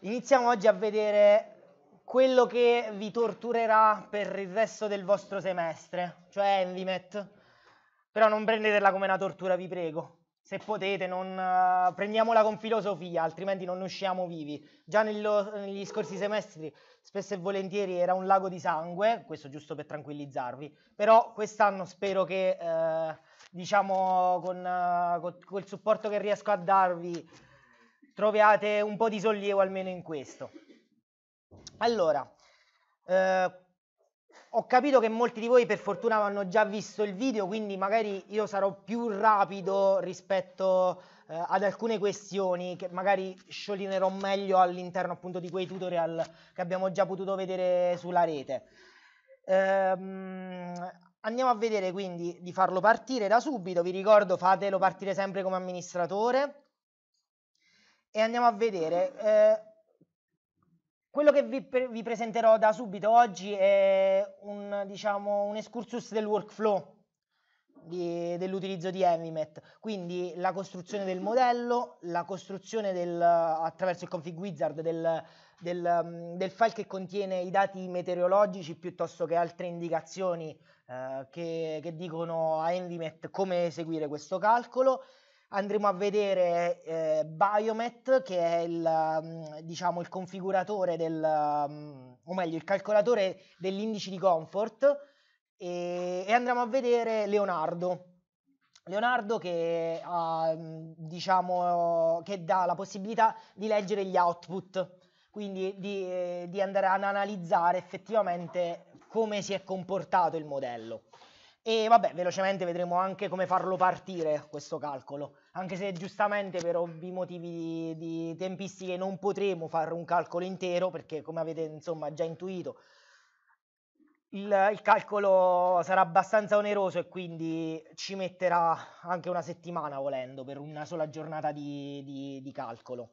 Iniziamo oggi a vedere quello che vi torturerà per il resto del vostro semestre, cioè Envimet. Però non prendetela come una tortura, vi prego. Se potete, non, uh, prendiamola con filosofia, altrimenti non ne usciamo vivi. Già nello, negli scorsi semestri, spesso e volentieri, era un lago di sangue, questo giusto per tranquillizzarvi. Però quest'anno spero che... Uh, diciamo, con, uh, eh, con, col supporto che riesco a darvi, troviate un po' di sollievo almeno in questo. Allora, eh, ho capito che molti di voi per fortuna hanno già visto il video, quindi magari io sarò più rapido rispetto eh, ad alcune questioni che magari sciolinerò meglio all'interno appunto di quei tutorial che abbiamo già potuto vedere sulla rete. Ehm, andiamo a vedere quindi di farlo partire da subito, vi ricordo fatelo partire sempre come amministratore e andiamo a vedere eh, quello che vi, pre vi, presenterò da subito oggi è un, diciamo, un excursus del workflow dell'utilizzo di Emimet, quindi la costruzione del modello, la costruzione del, attraverso il config wizard del, del, um, del, file che contiene i dati meteorologici piuttosto che altre indicazioni eh, che, che, dicono a Envimet come eseguire questo calcolo. Andremo a vedere eh, Biomet che è il, um, diciamo, il configuratore del, um, o meglio il calcolatore dell'indice di comfort e, e andremo a vedere Leonardo. Leonardo che, ha, diciamo, che dà la possibilità di leggere gli output quindi di, eh, di andare ad analizzare effettivamente come si è comportato il modello. E vabbè, velocemente vedremo anche come farlo partire questo calcolo, anche se giustamente per ovvi motivi di, di tempistiche non potremo fare un calcolo intero, perché come avete insomma già intuito, il, il, calcolo sarà abbastanza oneroso e quindi ci metterà anche una settimana volendo per una sola giornata di, di, di calcolo.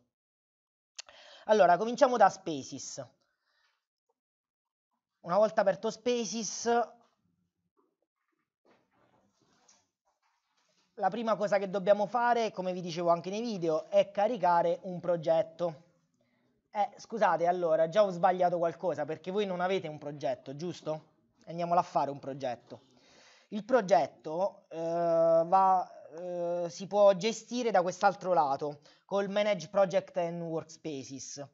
Allora, cominciamo da Spaces. Una volta aperto Spaces, la prima cosa che dobbiamo fare, come vi dicevo anche nei video, è caricare un progetto. Eh, scusate, allora, già ho sbagliato qualcosa perché voi non avete un progetto, giusto? Andiamola a fare un progetto. Il progetto eh, va eh, si può gestire da quest'altro lato, col Manage Project and Workspaces.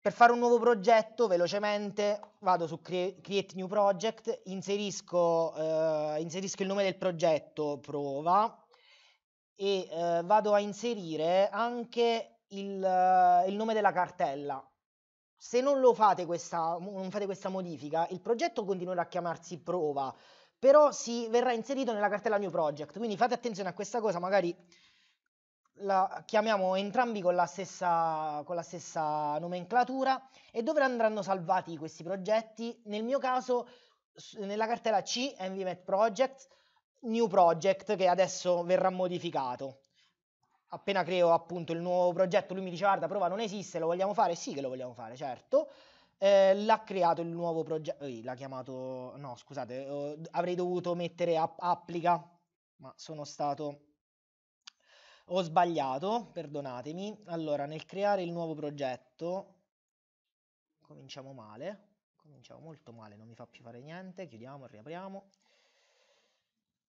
Per fare un nuovo progetto, velocemente vado su cre Create New Project, inserisco, eh, inserisco, il nome del progetto, prova, e eh, vado a inserire anche il, eh, il nome della cartella. Se non, fate questa, non fate questa modifica, il progetto continuerà a chiamarsi prova, però si verrà inserito nella cartella New Project, quindi fate attenzione a questa cosa, magari la chiamiamo entrambi con la stessa, con la stessa nomenclatura e dove andranno salvati questi progetti? Nel mio caso nella cartella C, NVMet Project, New Project che adesso verrà modificato. Appena creo appunto il nuovo progetto, lui mi dice guarda prova non esiste, lo vogliamo fare? Sì che lo vogliamo fare, certo eh, l'ha creato il nuovo progetto, eh, l'ha chiamato, no scusate, eh, avrei dovuto mettere app- applica, ma sono stato, ho sbagliato, perdonatemi. Allora, nel creare il nuovo progetto, cominciamo male, cominciamo molto male, non mi fa più fare niente, chiudiamo, riapriamo.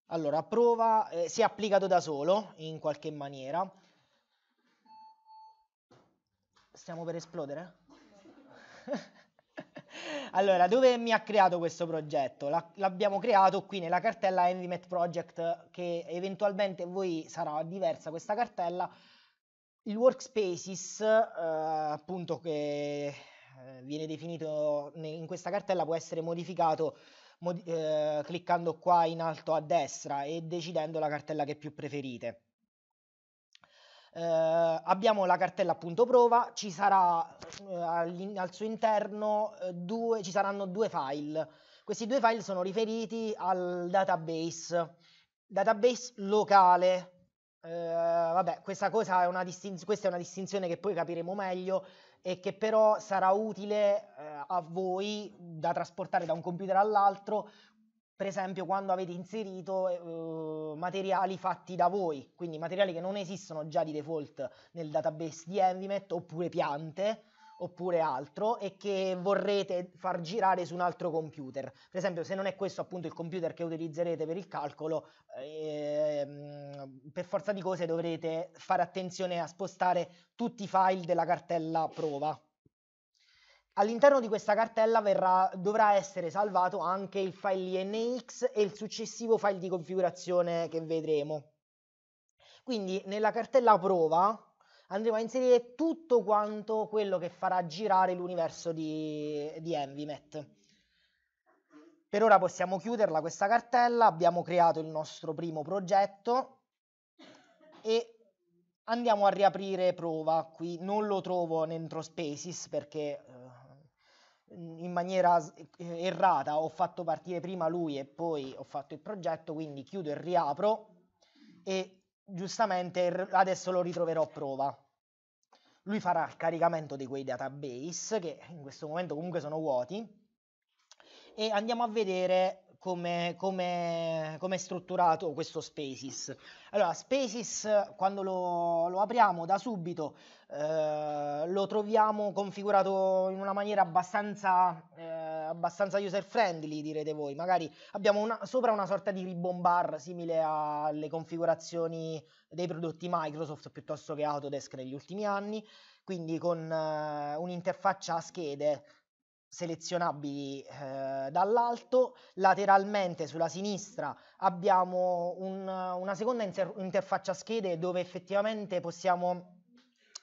Allora, prova, eh, si è applicato da solo in qualche maniera. Stiamo per esplodere? allora, dove mi ha creato questo progetto? l'abbiamo creato qui nella cartella Envimet Project che eventualmente voi sarà diversa questa cartella. Il workspaces, eh, appunto che eh, viene definito in questa cartella, può essere modificato mod eh, cliccando qua in alto a destra e decidendo la cartella che più preferite. Eh, abbiamo la cartella appunto prova, ci, sarà, eh, al suo interno eh, due, ci saranno due file. Questi due file sono riferiti al database, database locale. Eh, vabbè, questa, cosa è una distinz- questa è una distinzione che poi capiremo meglio e che però sarà utile eh, a voi da trasportare da un computer all'altro per esempio quando avete inserito eh, materiali fatti da voi, quindi materiali che non esistono già di default nel database di Envimet, oppure piante, oppure altro, e che vorrete far girare su un altro computer. Per esempio, se non è questo appunto il computer che utilizzerete per il calcolo, eh, per forza di cose dovrete fare attenzione a spostare tutti i file della cartella prova. All'interno di questa cartella verrà, dovrà essere salvato anche il file INX e il successivo file di configurazione che vedremo. Quindi nella cartella prova andremo a inserire tutto quanto quello che farà girare l'universo di, di Envimet. Per ora possiamo chiuderla questa cartella, abbiamo creato il nostro primo progetto e andiamo a riaprire prova qui, non lo trovo dentro Spaces perché eh, in maniera eh, errata ho fatto partire prima lui e poi ho fatto il progetto, quindi chiudo e riapro e giustamente adesso lo ritroverò a prova. Lui farà il caricamento di quei database che in questo momento comunque sono vuoti e andiamo a vedere come, come, come, è strutturato questo Spaces. Allora, Spaces quando lo, lo apriamo da subito eh, lo troviamo configurato in una maniera abbastanza, eh, abbastanza user friendly, direte voi. Magari abbiamo una, sopra una sorta di ribbon bar simile alle configurazioni dei prodotti Microsoft piuttosto che Autodesk negli ultimi anni, quindi con eh, un'interfaccia a schede selezionabili eh, dall'alto, lateralmente sulla sinistra abbiamo un, una seconda inter interfaccia schede dove effettivamente possiamo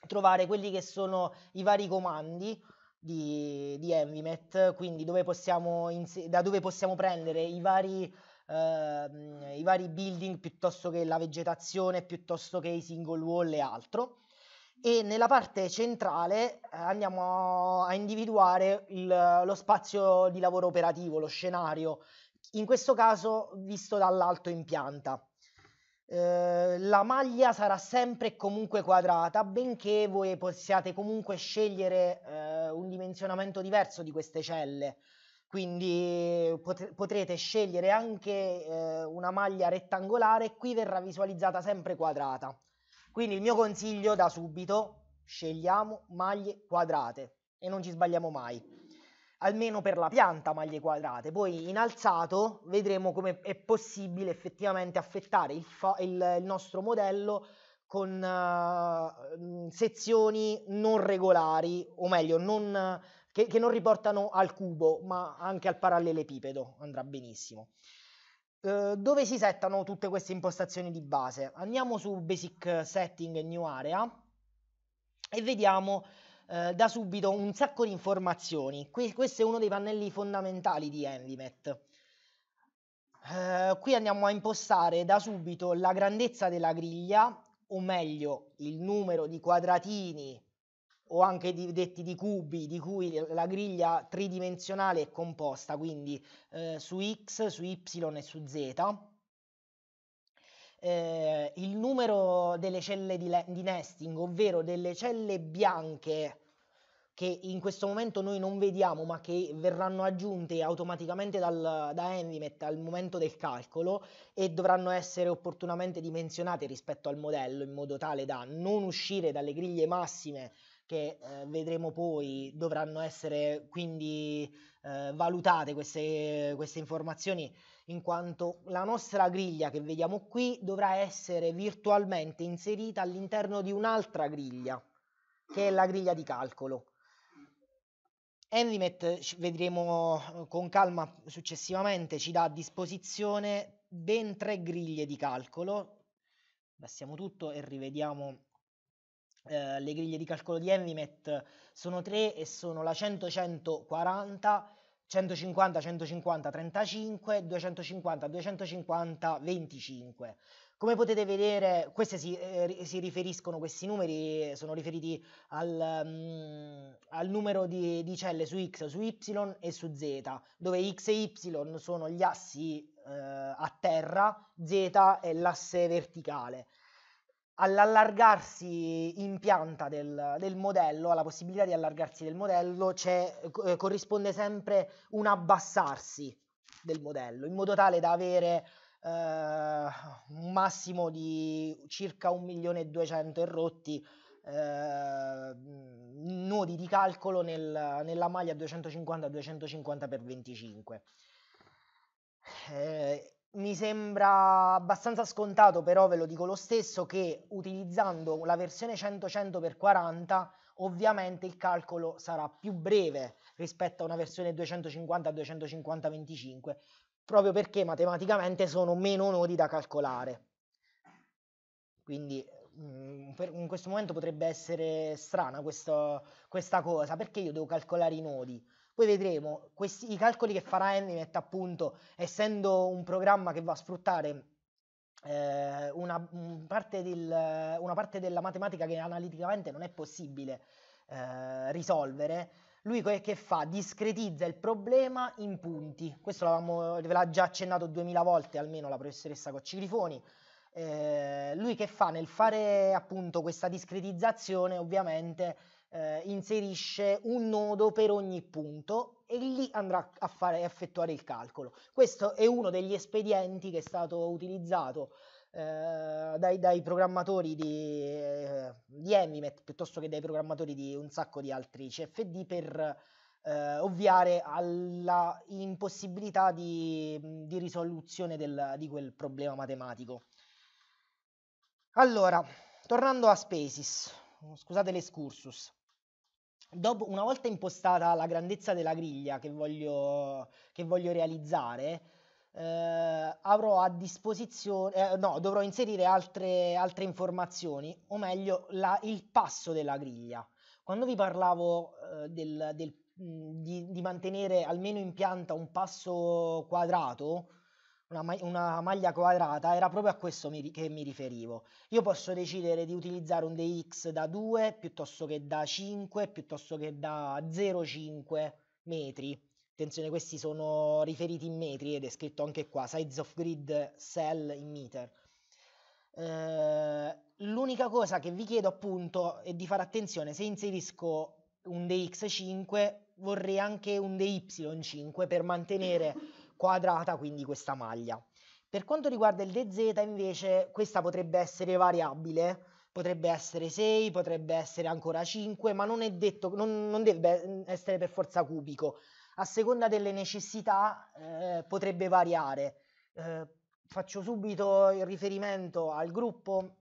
trovare quelli che sono i vari comandi di, di Envimet, quindi dove possiamo da dove possiamo prendere i vari, eh, i vari building piuttosto che la vegetazione, piuttosto che i single wall e altro e nella parte centrale eh, andiamo a individuare il, lo spazio di lavoro operativo, lo scenario, in questo caso visto dall'alto in pianta. Eh, la maglia sarà sempre e comunque quadrata, benché voi possiate comunque scegliere eh, un dimensionamento diverso di queste celle. Quindi pot potrete scegliere anche eh, una maglia rettangolare e qui verrà visualizzata sempre quadrata. Quindi il mio consiglio da subito, scegliamo maglie quadrate e non ci sbagliamo mai. Almeno per la pianta maglie quadrate, poi in alzato vedremo come è possibile effettivamente affettare il, il, il nostro modello con uh, sezioni non regolari, o meglio, non, che, che non riportano al cubo, ma anche al parallelepipedo, andrà benissimo. Ehm, dove si settano tutte queste impostazioni di base? Andiamo su Basic Setting New Area e vediamo uh, da subito un sacco di informazioni. Que- questo è uno dei pannelli fondamentali di Envimet. Uh, ehm, qui andiamo a impostare da subito la grandezza della griglia, o meglio il numero di quadratini o anche di, detti di cubi, di cui la griglia tridimensionale è composta, quindi eh, su x, su y e su z. Eh, il numero delle celle di, di nesting, ovvero delle celle bianche che in questo momento noi non vediamo ma che verranno aggiunte automaticamente dal, da Envimet al momento del calcolo e dovranno essere opportunamente dimensionate rispetto al modello in modo tale da non uscire dalle griglie massime che eh, vedremo poi dovranno essere quindi eh, valutate queste, queste informazioni in quanto la nostra griglia che vediamo qui dovrà essere virtualmente inserita all'interno di un'altra griglia che è la griglia di calcolo. Envimet vedremo eh, con calma successivamente, ci dà a disposizione ben tre griglie di calcolo. Passiamo tutto e rivediamo eh, le griglie di calcolo di Envimet sono 3 e sono la 100, 140, 150, 150, 35, 250, 250, 25. Come potete vedere, si, eh, si, riferiscono, questi numeri sono riferiti al, um, al numero di, di, celle su x, su y e su z, dove x e y sono gli assi eh, a terra, z è l'asse verticale all'allargarsi in pianta del, del, modello, alla possibilità di allargarsi del modello, eh, corrisponde sempre un abbassarsi del modello, in modo tale da avere eh, un massimo di circa 1.200.000 errotti eh, nodi di calcolo nel, nella maglia 250-250x25. Eh, mi sembra abbastanza scontato, però ve lo dico lo stesso, che utilizzando la versione 100-100x40 ovviamente il calcolo sarà più breve rispetto a una versione 250-250-25, x proprio perché matematicamente sono meno nodi da calcolare. Quindi mm, in questo momento potrebbe essere strana questo, questa cosa, perché io devo calcolare i nodi? Poi vedremo questi, i calcoli che farà Ennimet, appunto, essendo un programma che va a sfruttare eh, una, parte del, una, parte della matematica che analiticamente non è possibile eh, risolvere. Lui che fa? Discretizza il problema in punti. Questo ve l'ha già accennato duemila volte almeno la professoressa Coccigrifoni. Eh, lui che fa? Nel fare appunto questa discretizzazione, ovviamente eh, inserisce un nodo per ogni punto e lì andrà a, fare, a effettuare il calcolo. Questo è uno degli espedienti che è stato utilizzato eh, dai, dai, programmatori di, eh, di Emimet piuttosto che dai programmatori di un sacco di altri CFD per eh, ovviare alla impossibilità di, di risoluzione del, di quel problema matematico. Allora, tornando a Spaces, scusate l'escursus. Dopo, una volta impostata la grandezza della griglia che voglio, che voglio realizzare, eh, avrò a disposizione, eh, no, dovrò inserire altre, altre informazioni, o meglio, la, il passo della griglia. Quando vi parlavo eh, del, del, di, di mantenere almeno in pianta un passo quadrato, una, ma- una maglia quadrata, era proprio a questo mi ri- che mi riferivo. Io posso decidere di utilizzare un DX da 2 piuttosto che da 5, piuttosto che da 0,5 metri. Attenzione, questi sono riferiti in metri ed è scritto anche qua, size of grid cell in meter. Eh, l'unica cosa che vi chiedo appunto è di fare attenzione se inserisco un DX5 vorrei anche un DY5 per mantenere quadrata quindi questa maglia. Per quanto riguarda il DZ invece questa potrebbe essere variabile, potrebbe essere 6, potrebbe essere ancora 5, ma non è detto, non, non deve essere per forza cubico. A seconda delle necessità eh, potrebbe variare. Eh, faccio subito il riferimento al gruppo,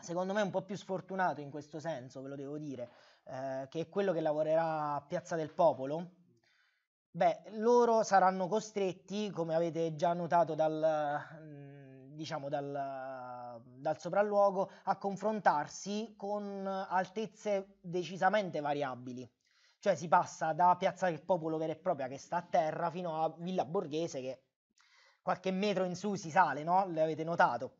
secondo me un po' più sfortunato in questo senso, ve lo devo dire, eh, che è quello che lavorerà a Piazza del Popolo Beh, loro saranno costretti, come avete già notato dal, mhmm, diciamo dal, dal sopralluogo, a confrontarsi con altezze decisamente variabili. Cioè si passa da Piazza del Popolo vera e propria che sta a terra fino a Villa Borghese che qualche metro in su si sale, no? L'avete notato.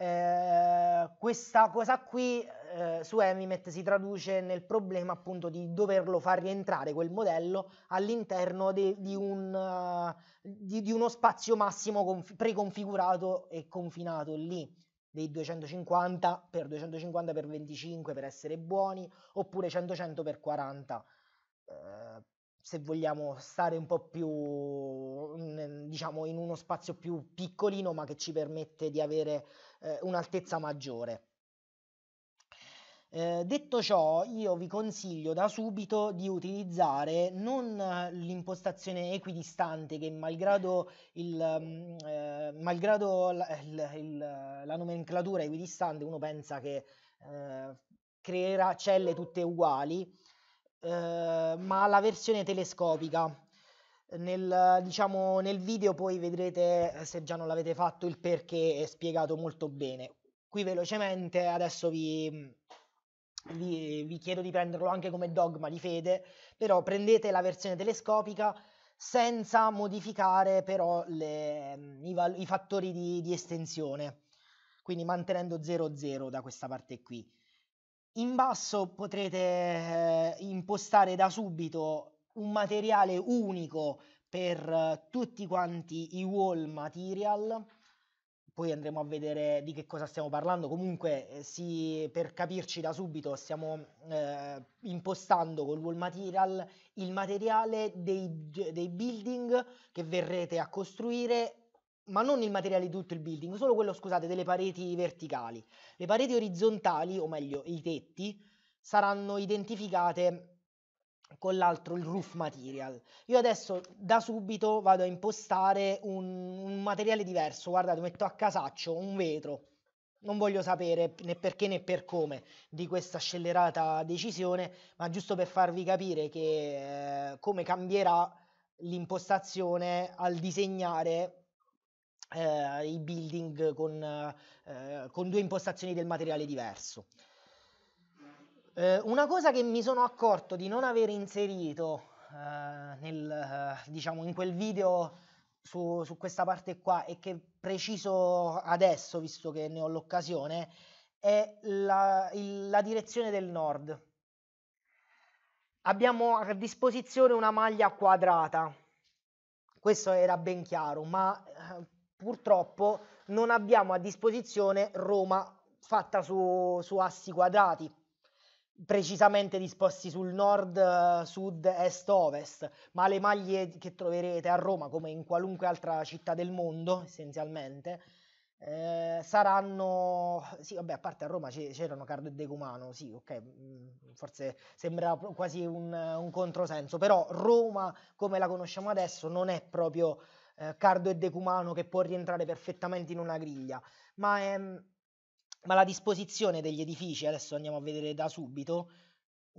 Eh, questa cosa qui eh, su Emimet si traduce nel problema appunto di doverlo far rientrare quel modello all'interno de, di, un, uh, di, di, uno spazio massimo conf- preconfigurato e confinato lì dei 250 per 250 per 25 per essere buoni oppure 100 per 40 eh, se vogliamo stare un po' più diciamo in uno spazio più piccolino ma che ci permette di avere eh, un'altezza maggiore. Eh, detto ciò, io vi consiglio da subito di utilizzare non eh, l'impostazione equidistante che malgrado, il, mm, eh, malgrado la, il, il, la, nomenclatura equidistante uno pensa che eh, creerà celle tutte uguali, eh, ma la versione telescopica nel, diciamo, nel video poi vedrete, eh, se già non l'avete fatto, il perché è spiegato molto bene. Qui velocemente adesso vi, mm, vi, vi chiedo di prenderlo anche come dogma di fede, però prendete la versione telescopica senza modificare però le, mm, i, val- i, fattori di, di, estensione, quindi mantenendo 0,0 da questa parte qui. In basso potrete eh, impostare da subito un materiale unico per eh, tutti quanti i wall material. Poi andremo a vedere di che cosa stiamo parlando. Comunque, eh, sì, per capirci da subito, stiamo eh, impostando col wall material il materiale dei, dei building che verrete a costruire ma non il materiale di tutto il building, solo quello, scusate, delle pareti verticali. Le pareti orizzontali, o meglio i tetti, saranno identificate con l'altro il roof material. Io adesso da subito vado a impostare un, un materiale diverso, guardate, metto a casaccio un vetro. Non voglio sapere né perché né per come di questa scellerata decisione, ma giusto per farvi capire che eh, come cambierà l'impostazione al disegnare eh, i building con, eh, con due impostazioni del materiale diverso. Eh, una cosa che mi sono accorto di non aver inserito eh, nel, eh, diciamo, in quel video su, su, questa parte qua e che preciso adesso, visto che ne ho l'occasione, è la, il, la direzione del nord. Abbiamo a disposizione una maglia quadrata, questo era ben chiaro, ma eh, purtroppo non abbiamo a disposizione Roma fatta su, su assi quadrati precisamente disposti sul nord, sud, est, ovest, ma le maglie che troverete a Roma, come in qualunque altra città del mondo, essenzialmente, eh, saranno sì vabbè a parte a Roma c'erano Cardo e Decumano sì ok mm, forse sembra quasi un, un, controsenso però Roma come la conosciamo adesso non è proprio eh, Cardo e Decumano che può rientrare perfettamente in una griglia ma è ma la disposizione degli edifici, adesso andiamo a vedere da subito,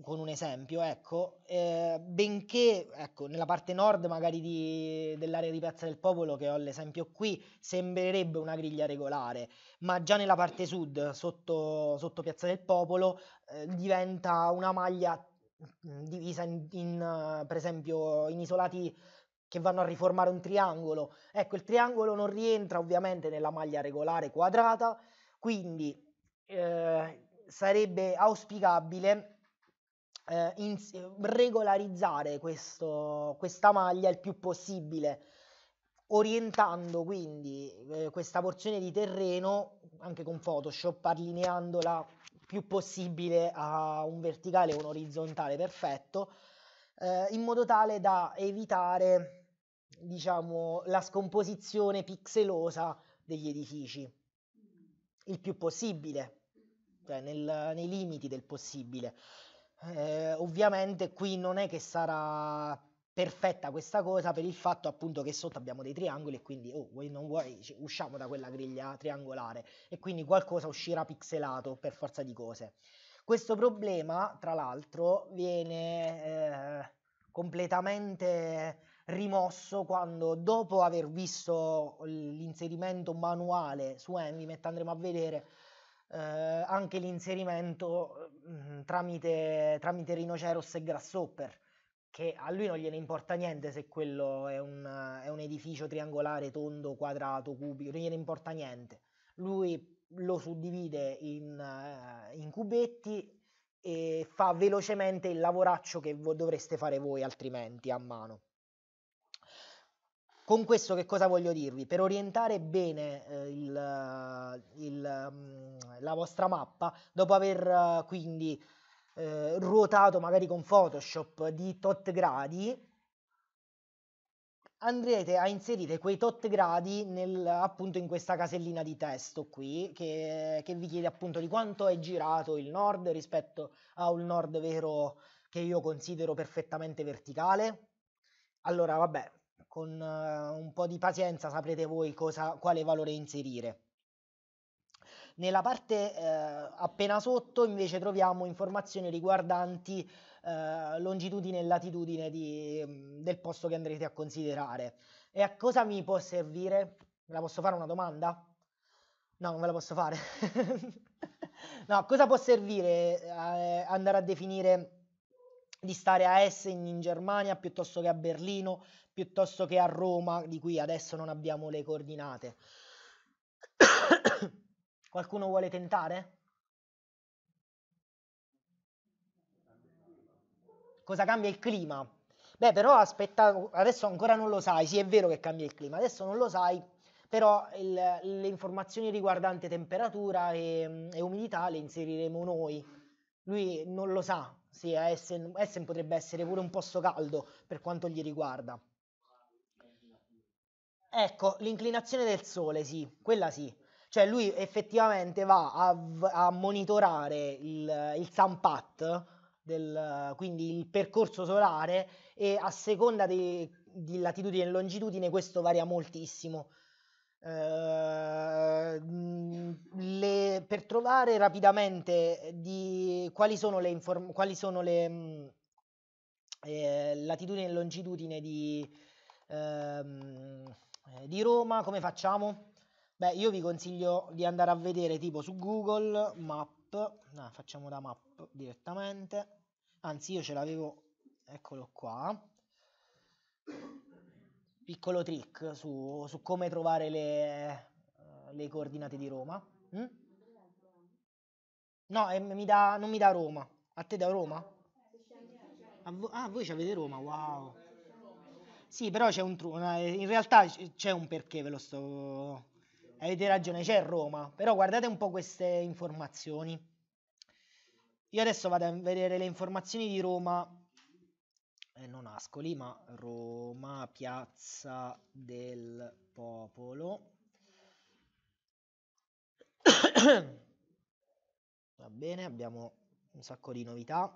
con un esempio, ecco, eh, benché ecco, nella parte nord magari di, dell'area di Piazza del Popolo, che ho l'esempio qui, sembrerebbe una griglia regolare, ma già nella parte sud, sotto, sotto Piazza del Popolo, eh, diventa una maglia mm, divisa in, in, eh, per esempio, in isolati che vanno a riformare un triangolo. Ecco, il triangolo non rientra ovviamente nella maglia regolare quadrata, quindi eh, sarebbe auspicabile eh, in, regolarizzare questo, questa maglia il più possibile, orientando quindi eh, questa porzione di terreno anche con Photoshop, allineandola più possibile a un verticale e un orizzontale perfetto, eh, in modo tale da evitare diciamo, la scomposizione pixelosa degli edifici il più possibile, cioè nel, nei limiti del possibile. Eh, ovviamente qui non è che sarà perfetta questa cosa per il fatto appunto che sotto abbiamo dei triangoli e quindi oh, vuoi non vuoi usciamo da quella griglia triangolare e quindi qualcosa uscirà pixelato per forza di cose. Questo problema tra l'altro viene eh, completamente rimosso quando dopo aver visto l'inserimento manuale su Envimet andremo a vedere eh, anche l'inserimento mh, mm, tramite, tramite Rhinoceros e Grasshopper che a lui non gliene importa niente se quello è un, è un edificio triangolare, tondo, quadrato, cubico, non gliene importa niente. Lui lo suddivide in, eh, in cubetti e fa velocemente il lavoraccio che dovreste fare voi altrimenti a mano. Con questo che cosa voglio dirvi? Per orientare bene eh, il, eh, il, mm, la vostra mappa, dopo aver eh, quindi eh, ruotato magari con Photoshop di tot gradi, andrete a inserire quei tot gradi nel, appunto in questa casellina di testo qui, che, che vi chiede appunto di quanto è girato il nord rispetto a un nord vero che io considero perfettamente verticale. Allora, vabbè, con uh, un po' di pazienza saprete voi cosa, quale valore inserire. Nella parte eh, appena sotto invece troviamo informazioni riguardanti eh, longitudine e latitudine di, mm, del posto che andrete a considerare. E a cosa mi può servire? Me la posso fare una domanda? No, non ve la posso fare. no, a cosa può servire eh, andare a definire di stare a Essen in Germania piuttosto che a Berlino, piuttosto che a Roma, di cui adesso non abbiamo le coordinate. Qualcuno vuole tentare? Cosa cambia il clima? Beh, però aspetta, adesso ancora non lo sai, sì è vero che cambia il clima, adesso non lo sai, però il, le informazioni riguardanti temperatura e, e umidità le inseriremo noi. Lui non lo sa, sì, Essen, Essen potrebbe essere pure un posto caldo per quanto gli riguarda. Ecco, l'inclinazione del sole, sì, quella sì. Cioè lui effettivamente va a, a monitorare il, il Sun Path, del, quindi il percorso solare, e a seconda di, di latitudine e longitudine questo varia moltissimo. Eh, mhmm, le, per trovare rapidamente eh, di, quali sono le, inform- quali sono le mhmm, eh, latitudine e longitudine di, ehm, eh, di Roma, come facciamo? Beh, io vi consiglio di andare a vedere tipo su Google Map, no, ah, facciamo da Map direttamente, anzi io ce l'avevo, eccolo qua, piccolo trick su, su come trovare le, eh, le, coordinate di Roma. Mm? No, eh, mi da, non mi dà Roma. A te da Roma? A vo- ah, voi avete Roma, wow. Sì, però c'è un trucco. In realtà c'è un perché, ve lo sto. Avete ragione, c'è Roma. Però guardate un po' queste informazioni. Io adesso vado a vedere le informazioni di Roma eh, non Ascoli, ma Roma, Piazza del Popolo. Va bene, abbiamo un sacco di novità.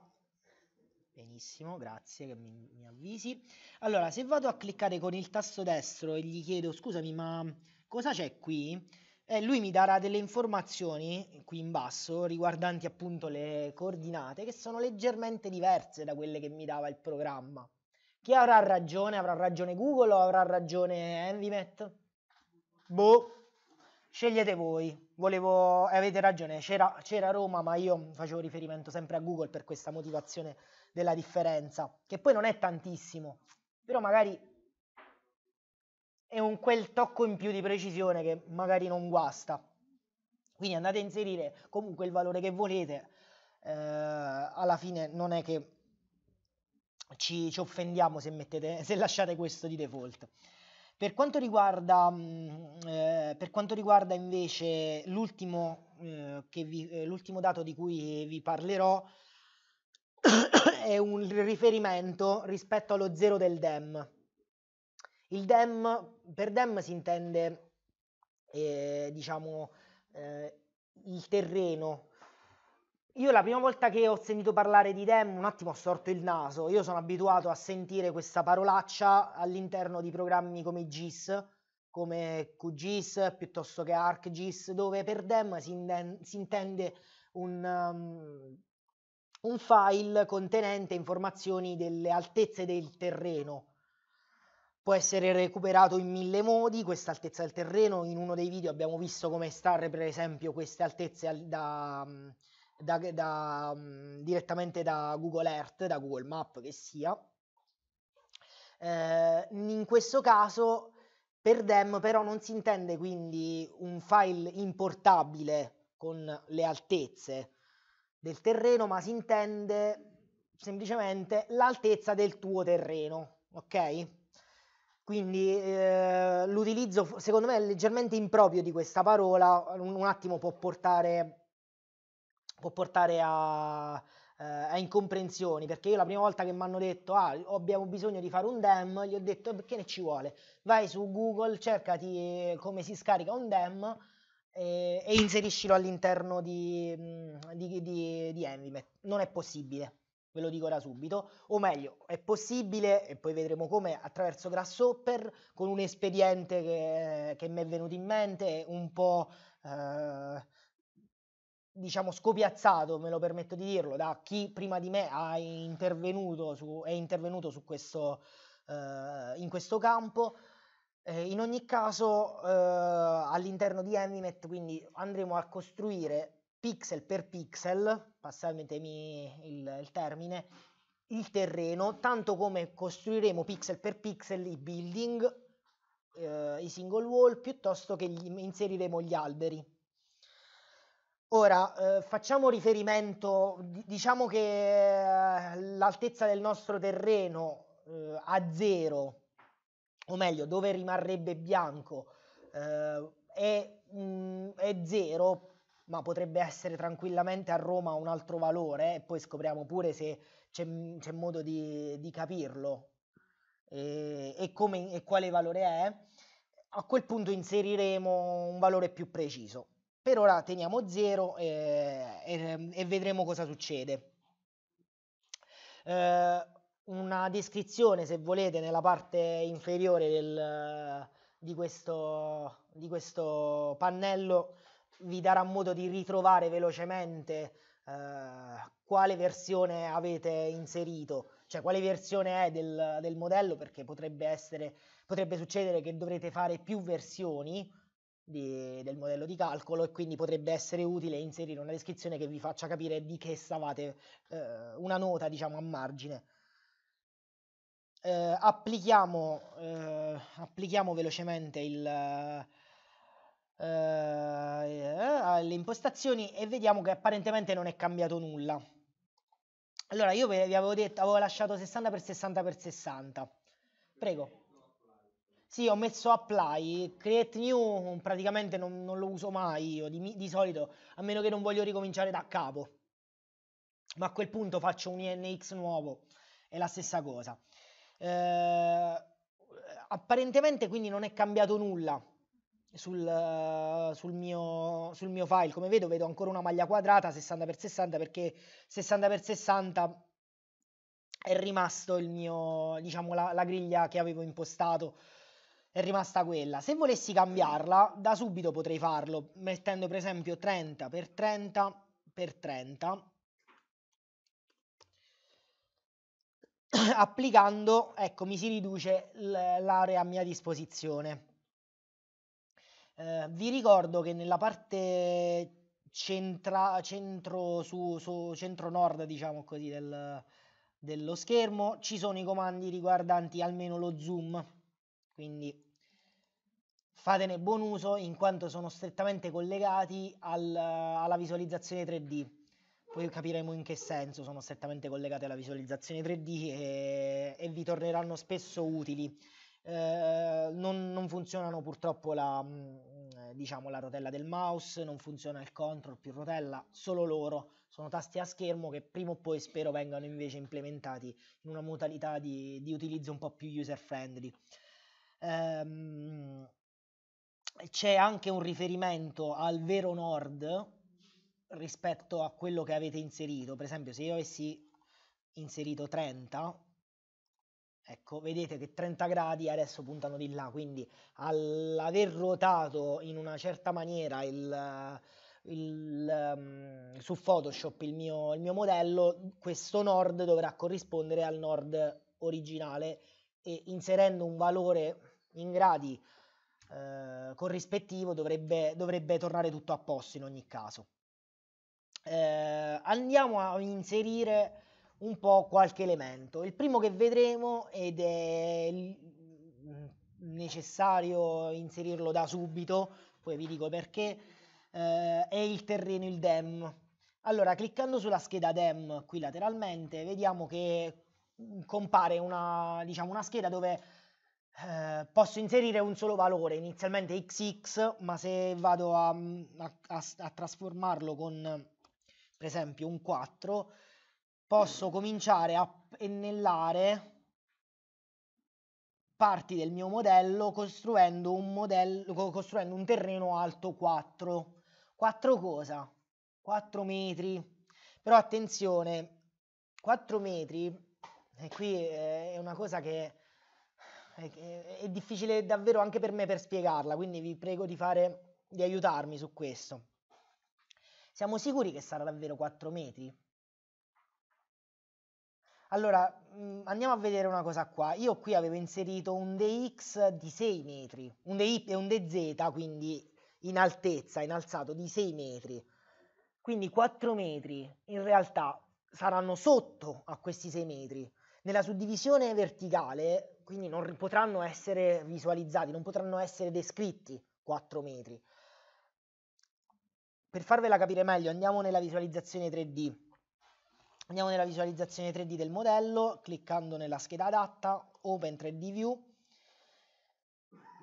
Benissimo, grazie che mi, mi, avvisi. Allora, se vado a cliccare con il tasto destro e gli chiedo, scusami, ma cosa c'è qui? eh, lui mi darà delle informazioni qui in basso riguardanti appunto le coordinate che sono leggermente diverse da quelle che mi dava il programma. Chi avrà ragione? Avrà ragione Google o avrà ragione Envimet? Boh, scegliete voi. Volevo, avete ragione, c'era, c'era Roma, ma io facevo riferimento sempre a Google per questa motivazione della differenza, che poi non è tantissimo, però magari e un quel tocco in più di precisione che magari non guasta. Quindi andate a inserire comunque il valore che volete, eh, alla fine non è che ci, ci offendiamo se, mettete, se, lasciate questo di default. Per quanto riguarda, mh, mm, eh, per quanto riguarda invece l'ultimo, mm, eh, vi, l'ultimo dato di cui vi parlerò, è un riferimento rispetto allo zero del DEM il DEM, per DEM si intende, eh, diciamo, eh, il terreno. Io la prima volta che ho sentito parlare di DEM un attimo ho sorto il naso, io sono abituato a sentire questa parolaccia all'interno di programmi come GIS, come QGIS piuttosto che ArcGIS, dove per DEM si, inden- si intende un, um, un file contenente informazioni delle altezze del terreno può essere recuperato in mille modi, questa altezza del terreno, in uno dei video abbiamo visto come estrarre per esempio queste altezze da, da, da, direttamente da Google Earth, da Google Map che sia. Eh, in questo caso per DEM però non si intende quindi un file importabile con le altezze del terreno, ma si intende semplicemente l'altezza del tuo terreno, ok? Quindi eh, l'utilizzo, secondo me, leggermente improprio di questa parola un, un attimo può portare, può portare a, eh, a, incomprensioni, perché io la prima volta che mi hanno detto ah, abbiamo bisogno di fare un DEM, gli ho detto eh, che ne ci vuole? Vai su Google, cercati eh, come si scarica un DEM e, e inseriscilo all'interno di, mm, di, di, di Envimet. Non è possibile ve lo dico da subito, o meglio, è possibile, e poi vedremo come, attraverso Grasshopper, con un espediente che, che mi è venuto in mente, un po'... Eh, diciamo scopiazzato, me lo permetto di dirlo, da chi prima di me intervenuto su, è intervenuto su questo, eh, in questo campo. Eh, in ogni caso, eh, all'interno di Enimet, quindi andremo a costruire pixel per pixel, passatemi il, il termine, il terreno, tanto come costruiremo pixel per pixel i building, eh, i single wall, piuttosto che gli inseriremo gli alberi. Ora, eh, facciamo riferimento, diciamo che eh, l'altezza del nostro terreno eh, a zero, o meglio, dove rimarrebbe bianco, eh, è, mh, mm, è zero, ma potrebbe essere tranquillamente a Roma un altro valore e poi scopriamo pure se c'è, mhmm, c'è modo di, di capirlo e, e, come, e quale valore è. A quel punto inseriremo un valore più preciso. Per ora teniamo 0 e, e, e, vedremo cosa succede. Eh, una descrizione, se volete, nella parte inferiore del, di, questo, di questo pannello vi darà modo di ritrovare velocemente eh, quale versione avete inserito, cioè quale versione è del, del modello, perché potrebbe, essere, potrebbe succedere che dovrete fare più versioni di, del modello di calcolo e quindi potrebbe essere utile inserire una descrizione che vi faccia capire di che stavate, eh, una nota diciamo a margine. Eh, applichiamo, eh, applichiamo velocemente il Ehm, eh, alle impostazioni e vediamo che apparentemente non è cambiato nulla. Allora, io vi avevo detto, avevo lasciato 60x60x60. Prego. Sì, ho messo apply, create new mm, praticamente non, non lo uso mai io, di, di, solito, a meno che non voglio ricominciare da capo. Ma a quel punto faccio un INX nuovo, è la stessa cosa. Eh, apparentemente quindi non è cambiato nulla, sul, sul, mio, sul mio file. Come vedo, vedo ancora una maglia quadrata 60x60 perché 60x60 è rimasto il mio, diciamo, la, la griglia che avevo impostato è rimasta quella. Se volessi cambiarla, da subito potrei farlo, mettendo per esempio 30 x 30 x 30, applicando, ecco, mi si riduce l'area a mia disposizione. Eh, vi ricordo che nella parte centra, centro, su, su, centro-nord, diciamo così, del, dello schermo ci sono i comandi riguardanti almeno lo zoom, quindi fatene buon uso in quanto sono strettamente collegati al, alla visualizzazione 3D. Poi capiremo in che senso sono strettamente collegati alla visualizzazione 3D e, e vi torneranno spesso utili. Eh, non, non, funzionano purtroppo la, mm, eh, diciamo, la rotella del mouse, non funziona il control più rotella, solo loro sono tasti a schermo che prima o poi spero vengano invece implementati in una modalità di, di utilizzo un po' più user friendly. Ehm, c'è anche un riferimento al vero Nord rispetto a quello che avete inserito, per esempio se io avessi inserito 30 Ecco, vedete che 30 gradi adesso puntano di là, quindi all'aver ruotato in una certa maniera il, il, um, su Photoshop il mio, il mio, modello, questo nord dovrà corrispondere al nord originale e inserendo un valore in gradi eh, corrispettivo dovrebbe, dovrebbe tornare tutto a posto in ogni caso. Eh, andiamo a inserire un po' qualche elemento. Il primo che vedremo ed è mm, necessario inserirlo da subito, poi vi dico perché, eh, è il terreno, il DEM. Allora, cliccando sulla scheda DEM qui lateralmente, vediamo che mm, compare una, diciamo, una scheda dove eh, posso inserire un solo valore, inizialmente XX, ma se vado a, mm, a, a, a trasformarlo con, per esempio, un 4, posso cominciare a pennellare parti del mio modello costruendo un, modello, costruendo un terreno alto 4. 4 cosa? 4 metri. Però attenzione, 4 metri, e qui eh, è una cosa che è difficile davvero anche per me per spiegarla, quindi vi prego di, fare, di aiutarmi su questo. Siamo sicuri che sarà davvero 4 metri? Allora, mm, andiamo a vedere una cosa qua. Io qui avevo inserito un DX di 6 metri, un DY e un DZ, quindi in altezza, in alzato, di 6 metri. Quindi 4 metri in realtà saranno sotto a questi 6 metri. Nella suddivisione verticale, quindi non potranno essere visualizzati, non potranno essere descritti 4 metri. Per farvela capire meglio, andiamo nella visualizzazione 3D. Andiamo nella visualizzazione 3D del modello, cliccando nella scheda adatta, Open 3D View.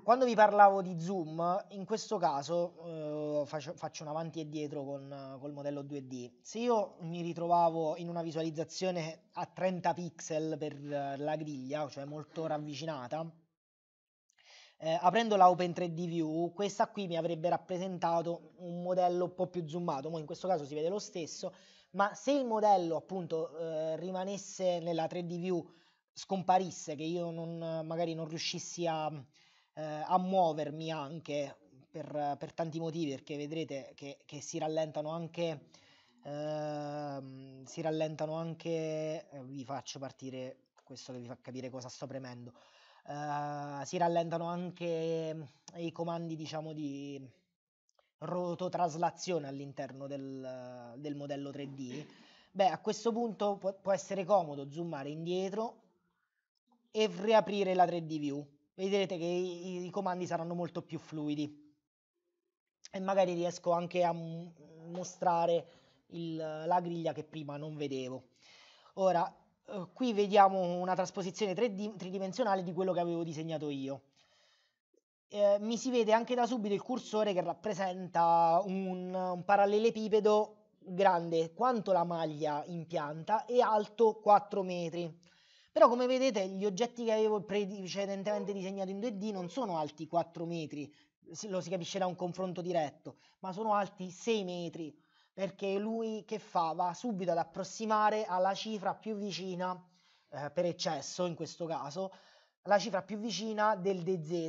Quando vi parlavo di zoom, in questo caso eh, faccio, faccio, un avanti e dietro con col modello 2D. Se io mi ritrovavo in una visualizzazione a 30 pixel per la griglia, cioè molto ravvicinata, eh, aprendo la Open 3D View, questa qui mi avrebbe rappresentato un modello un po' più zoomato, ma in questo caso si vede lo stesso, ma se il modello appunto eh, rimanesse nella 3D view, scomparisse, che io non, magari non riuscissi a, eh, a muovermi anche per, per, tanti motivi, perché vedrete che, che si rallentano anche... Uh, si rallentano anche eh, vi faccio partire questo che vi fa capire cosa sto premendo uh, si rallentano anche i comandi diciamo di rototraslazione all'interno del, del modello 3D, beh, a questo punto può, può essere comodo zoomare indietro e riaprire la 3D view. Vedrete che i, i comandi saranno molto più fluidi e magari riesco anche a mostrare il, la griglia che prima non vedevo. Ora, eh, qui vediamo una trasposizione 3D, tridimensionale di quello che avevo disegnato io eh, mi si vede anche da subito il cursore che rappresenta un, un parallelepipedo grande quanto la maglia in pianta e alto 4 metri. Però come vedete gli oggetti che avevo precedentemente disegnato in 2D non sono alti 4 metri, lo si capisce da un confronto diretto, ma sono alti 6 metri, perché lui che fa va subito ad approssimare alla cifra più vicina, eh, per eccesso in questo caso, la cifra più vicina del DZ,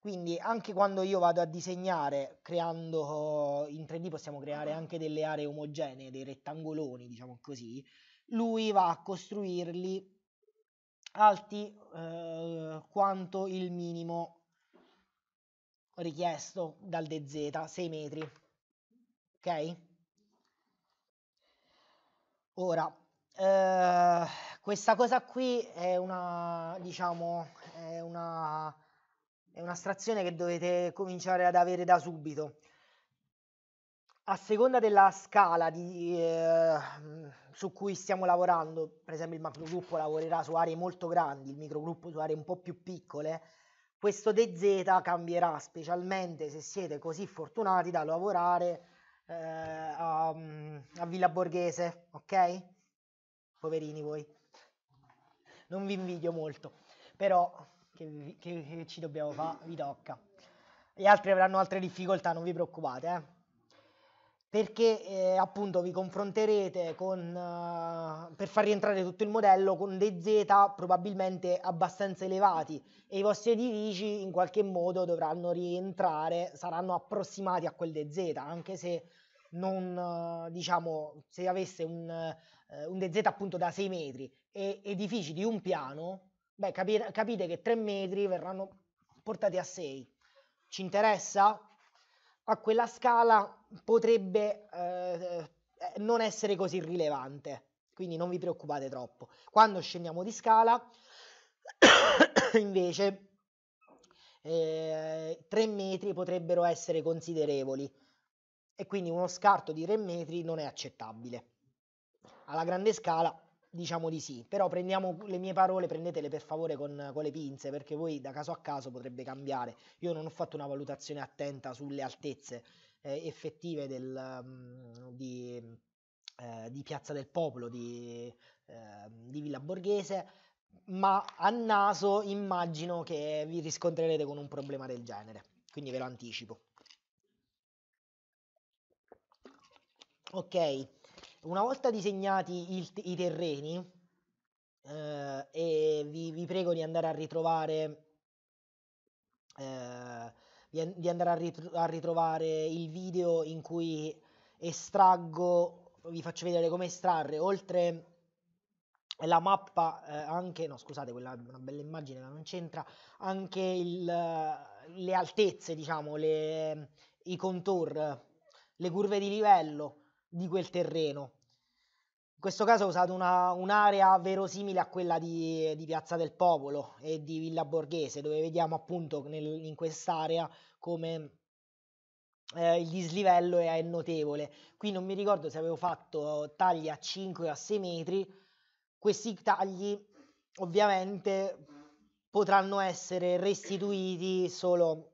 quindi anche quando io vado a disegnare, creando eh, in 3D possiamo creare anche delle aree omogenee, dei rettangoloni, diciamo così, lui va a costruirli alti eh, quanto il minimo richiesto dal DZ, 6 metri. Ok? Ora, eh, questa cosa qui è una, diciamo, è una è un'astrazione che dovete cominciare ad avere da subito. A seconda della scala di, eh, su cui stiamo lavorando, per esempio il macrogruppo lavorerà su aree molto grandi, il microgruppo su aree un po' più piccole, questo DZ cambierà, specialmente se siete così fortunati da lavorare eh, a, a Villa Borghese, ok? Poverini voi, non vi invidio molto, però che, che, che ci dobbiamo fare, vi tocca. Gli altri avranno altre difficoltà, non vi preoccupate, eh perché eh, appunto vi confronterete con, uh, per far rientrare tutto il modello con dei Z probabilmente abbastanza elevati e i vostri edifici in qualche modo dovranno rientrare, saranno approssimati a quel di Z, anche se non, eh, diciamo, se avesse un, uh, un DZ appunto da 6 metri e edifici di un piano, Beh, capite, capite che 3 metri verranno portati a 6. Ci interessa? A quella scala potrebbe eh, eh, non essere così rilevante, quindi non vi preoccupate troppo. Quando scendiamo di scala, invece, eh, 3 metri potrebbero essere considerevoli e quindi uno scarto di 3 metri non è accettabile. Alla grande scala diciamo di sì, però prendiamo le mie parole, prendetele per favore con, con, le pinze, perché voi da caso a caso potrebbe cambiare. Io non ho fatto una valutazione attenta sulle altezze eh, effettive del, um, di, eh, di, Piazza del Popolo, di, eh, di Villa Borghese, ma a naso immagino che vi riscontrerete con un problema del genere, quindi ve lo anticipo. Ok. Una volta disegnati il, i terreni, eh, e vi, vi, prego di andare a ritrovare, eh, di, di andare a, ritro- a ritrovare il video in cui estraggo, vi faccio vedere come estrarre, oltre la mappa eh, anche no scusate quella è una bella immagine ma non c'entra anche il, le altezze diciamo le, i contour le curve di livello di quel terreno. In questo caso ho usato una, un'area verosimile a quella di, di, Piazza del Popolo e di Villa Borghese, dove vediamo appunto nel, in quest'area come eh, il dislivello è notevole. Qui non mi ricordo se avevo fatto tagli a 5 o a 6 metri, questi tagli ovviamente potranno essere restituiti solo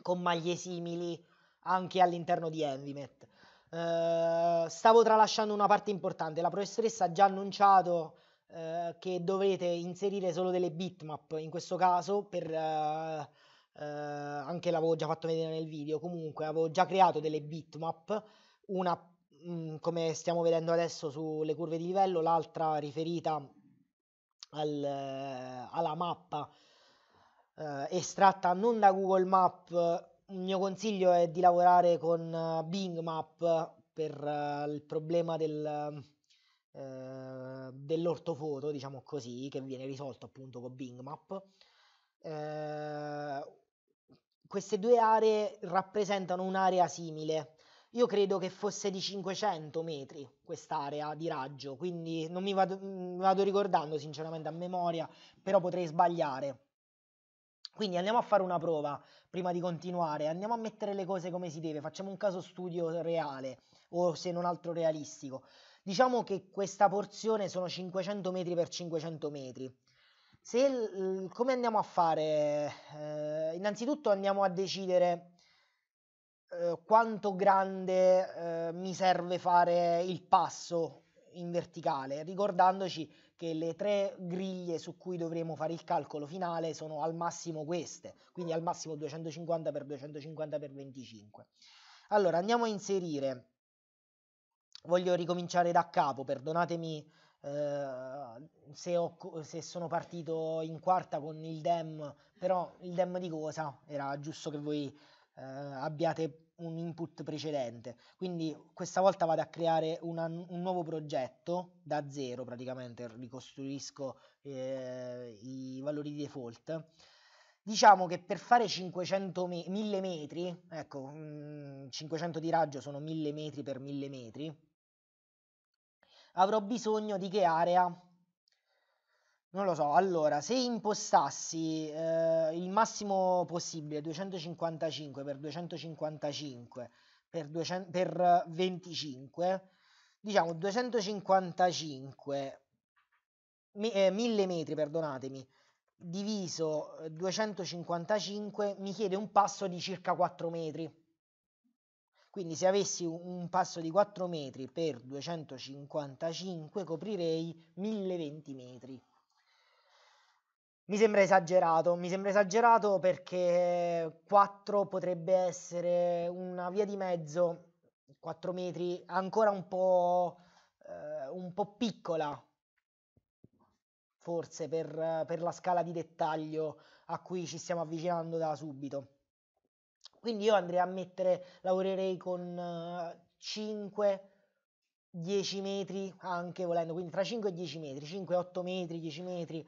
con maglie simili anche all'interno di Envimet. Eh, stavo tralasciando una parte importante, la professoressa ha già annunciato eh, che dovete inserire solo delle bitmap in questo caso per... Eh, eh anche l'avevo già fatto vedere nel video comunque avevo già creato delle bitmap una mh, mm, come stiamo vedendo adesso sulle curve di livello l'altra riferita al, eh, alla mappa estratta non da Google Map il mio consiglio è di lavorare con eh, Bing Map per eh, il problema del, eh, dell'ortofoto, diciamo così, che viene risolto appunto con Bing Map. Eh, queste due aree rappresentano un'area simile. Io credo che fosse di 500 metri quest'area di raggio, quindi non mi vado, mi mm, vado ricordando sinceramente a memoria, però potrei sbagliare. Quindi andiamo a fare una prova prima di continuare, andiamo a mettere le cose come si deve, facciamo un caso studio reale o se non altro realistico. Diciamo che questa porzione sono 500 metri per 500 metri. Se, come andiamo a fare? Eh, innanzitutto andiamo a decidere eh, quanto grande eh, mi serve fare il passo in verticale, ricordandoci perché le tre griglie su cui dovremo fare il calcolo finale sono al massimo queste, quindi al massimo 250 x 250 x 25. Allora andiamo a inserire, voglio ricominciare da capo, perdonatemi eh, se, ho, se, sono partito in quarta con il dem, però il dem di cosa? Era giusto che voi eh, abbiate un input precedente. Quindi questa volta vado a creare una, un nuovo progetto da zero praticamente, ricostruisco eh, i valori di default. Diciamo che per fare 500 me 1000 metri, ecco, mh, mm, 500 di raggio sono 1000 metri per 1000 metri, avrò bisogno di che area non lo so, allora, se impostassi eh, il massimo possibile 255 per 255 per, 200, per 25, diciamo 255 me, eh, 1000 metri, perdonatemi, diviso 255 eh, mi chiede un passo di circa 4 metri. Quindi se avessi un passo di 4 metri per 255 coprirei 1020 metri. Mi sembra esagerato, mi sembra esagerato perché 4 potrebbe essere una via di mezzo, 4 metri, ancora un po', eh, un po piccola, forse per, per, la scala di dettaglio a cui ci stiamo avvicinando da subito. Quindi io andrei a mettere, lavorerei con eh, 5, 10 metri anche volendo, quindi tra 5 e 10 metri, 5, 8 metri, 10 metri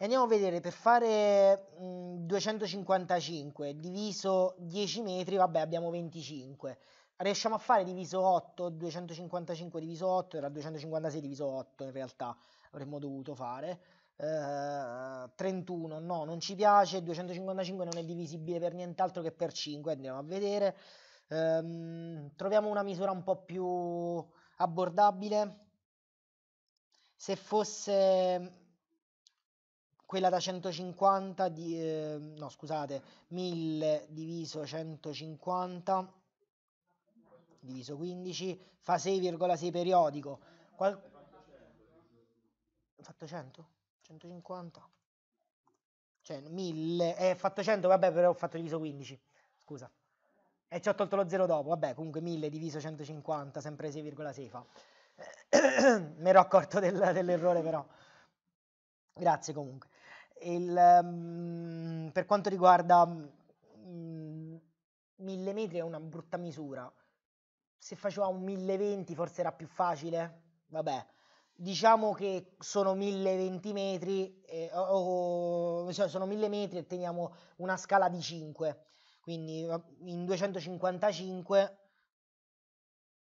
e andiamo a vedere per fare mh, mm, 255 diviso 10 metri, vabbè abbiamo 25. Riusciamo a fare diviso 8, 255 diviso 8, era 256 diviso 8 in realtà avremmo dovuto fare. Uh, eh, 31 no non ci piace 255 non è divisibile per nient'altro che per 5 andiamo a vedere um, troviamo una misura un po' più abbordabile se fosse quella da 150 di, eh, no scusate 1000 diviso 150 diviso 15 fa 6,6 periodico Qual... fatto 100 150 cioè 1000 eh, fatto 100 vabbè però ho fatto diviso 15 scusa e ci ho tolto lo 0 dopo vabbè comunque 1000 diviso 150 sempre 6,6 fa mi ero accorto del, dell'errore però grazie comunque il, um, per quanto riguarda um, mm, 1000 metri è una brutta misura. Se facevamo un 1020 forse era più facile. Vabbè, diciamo che sono 1020 metri, eh, o, cioè sono 1000 metri e teniamo una scala di 5. Quindi eh, in 255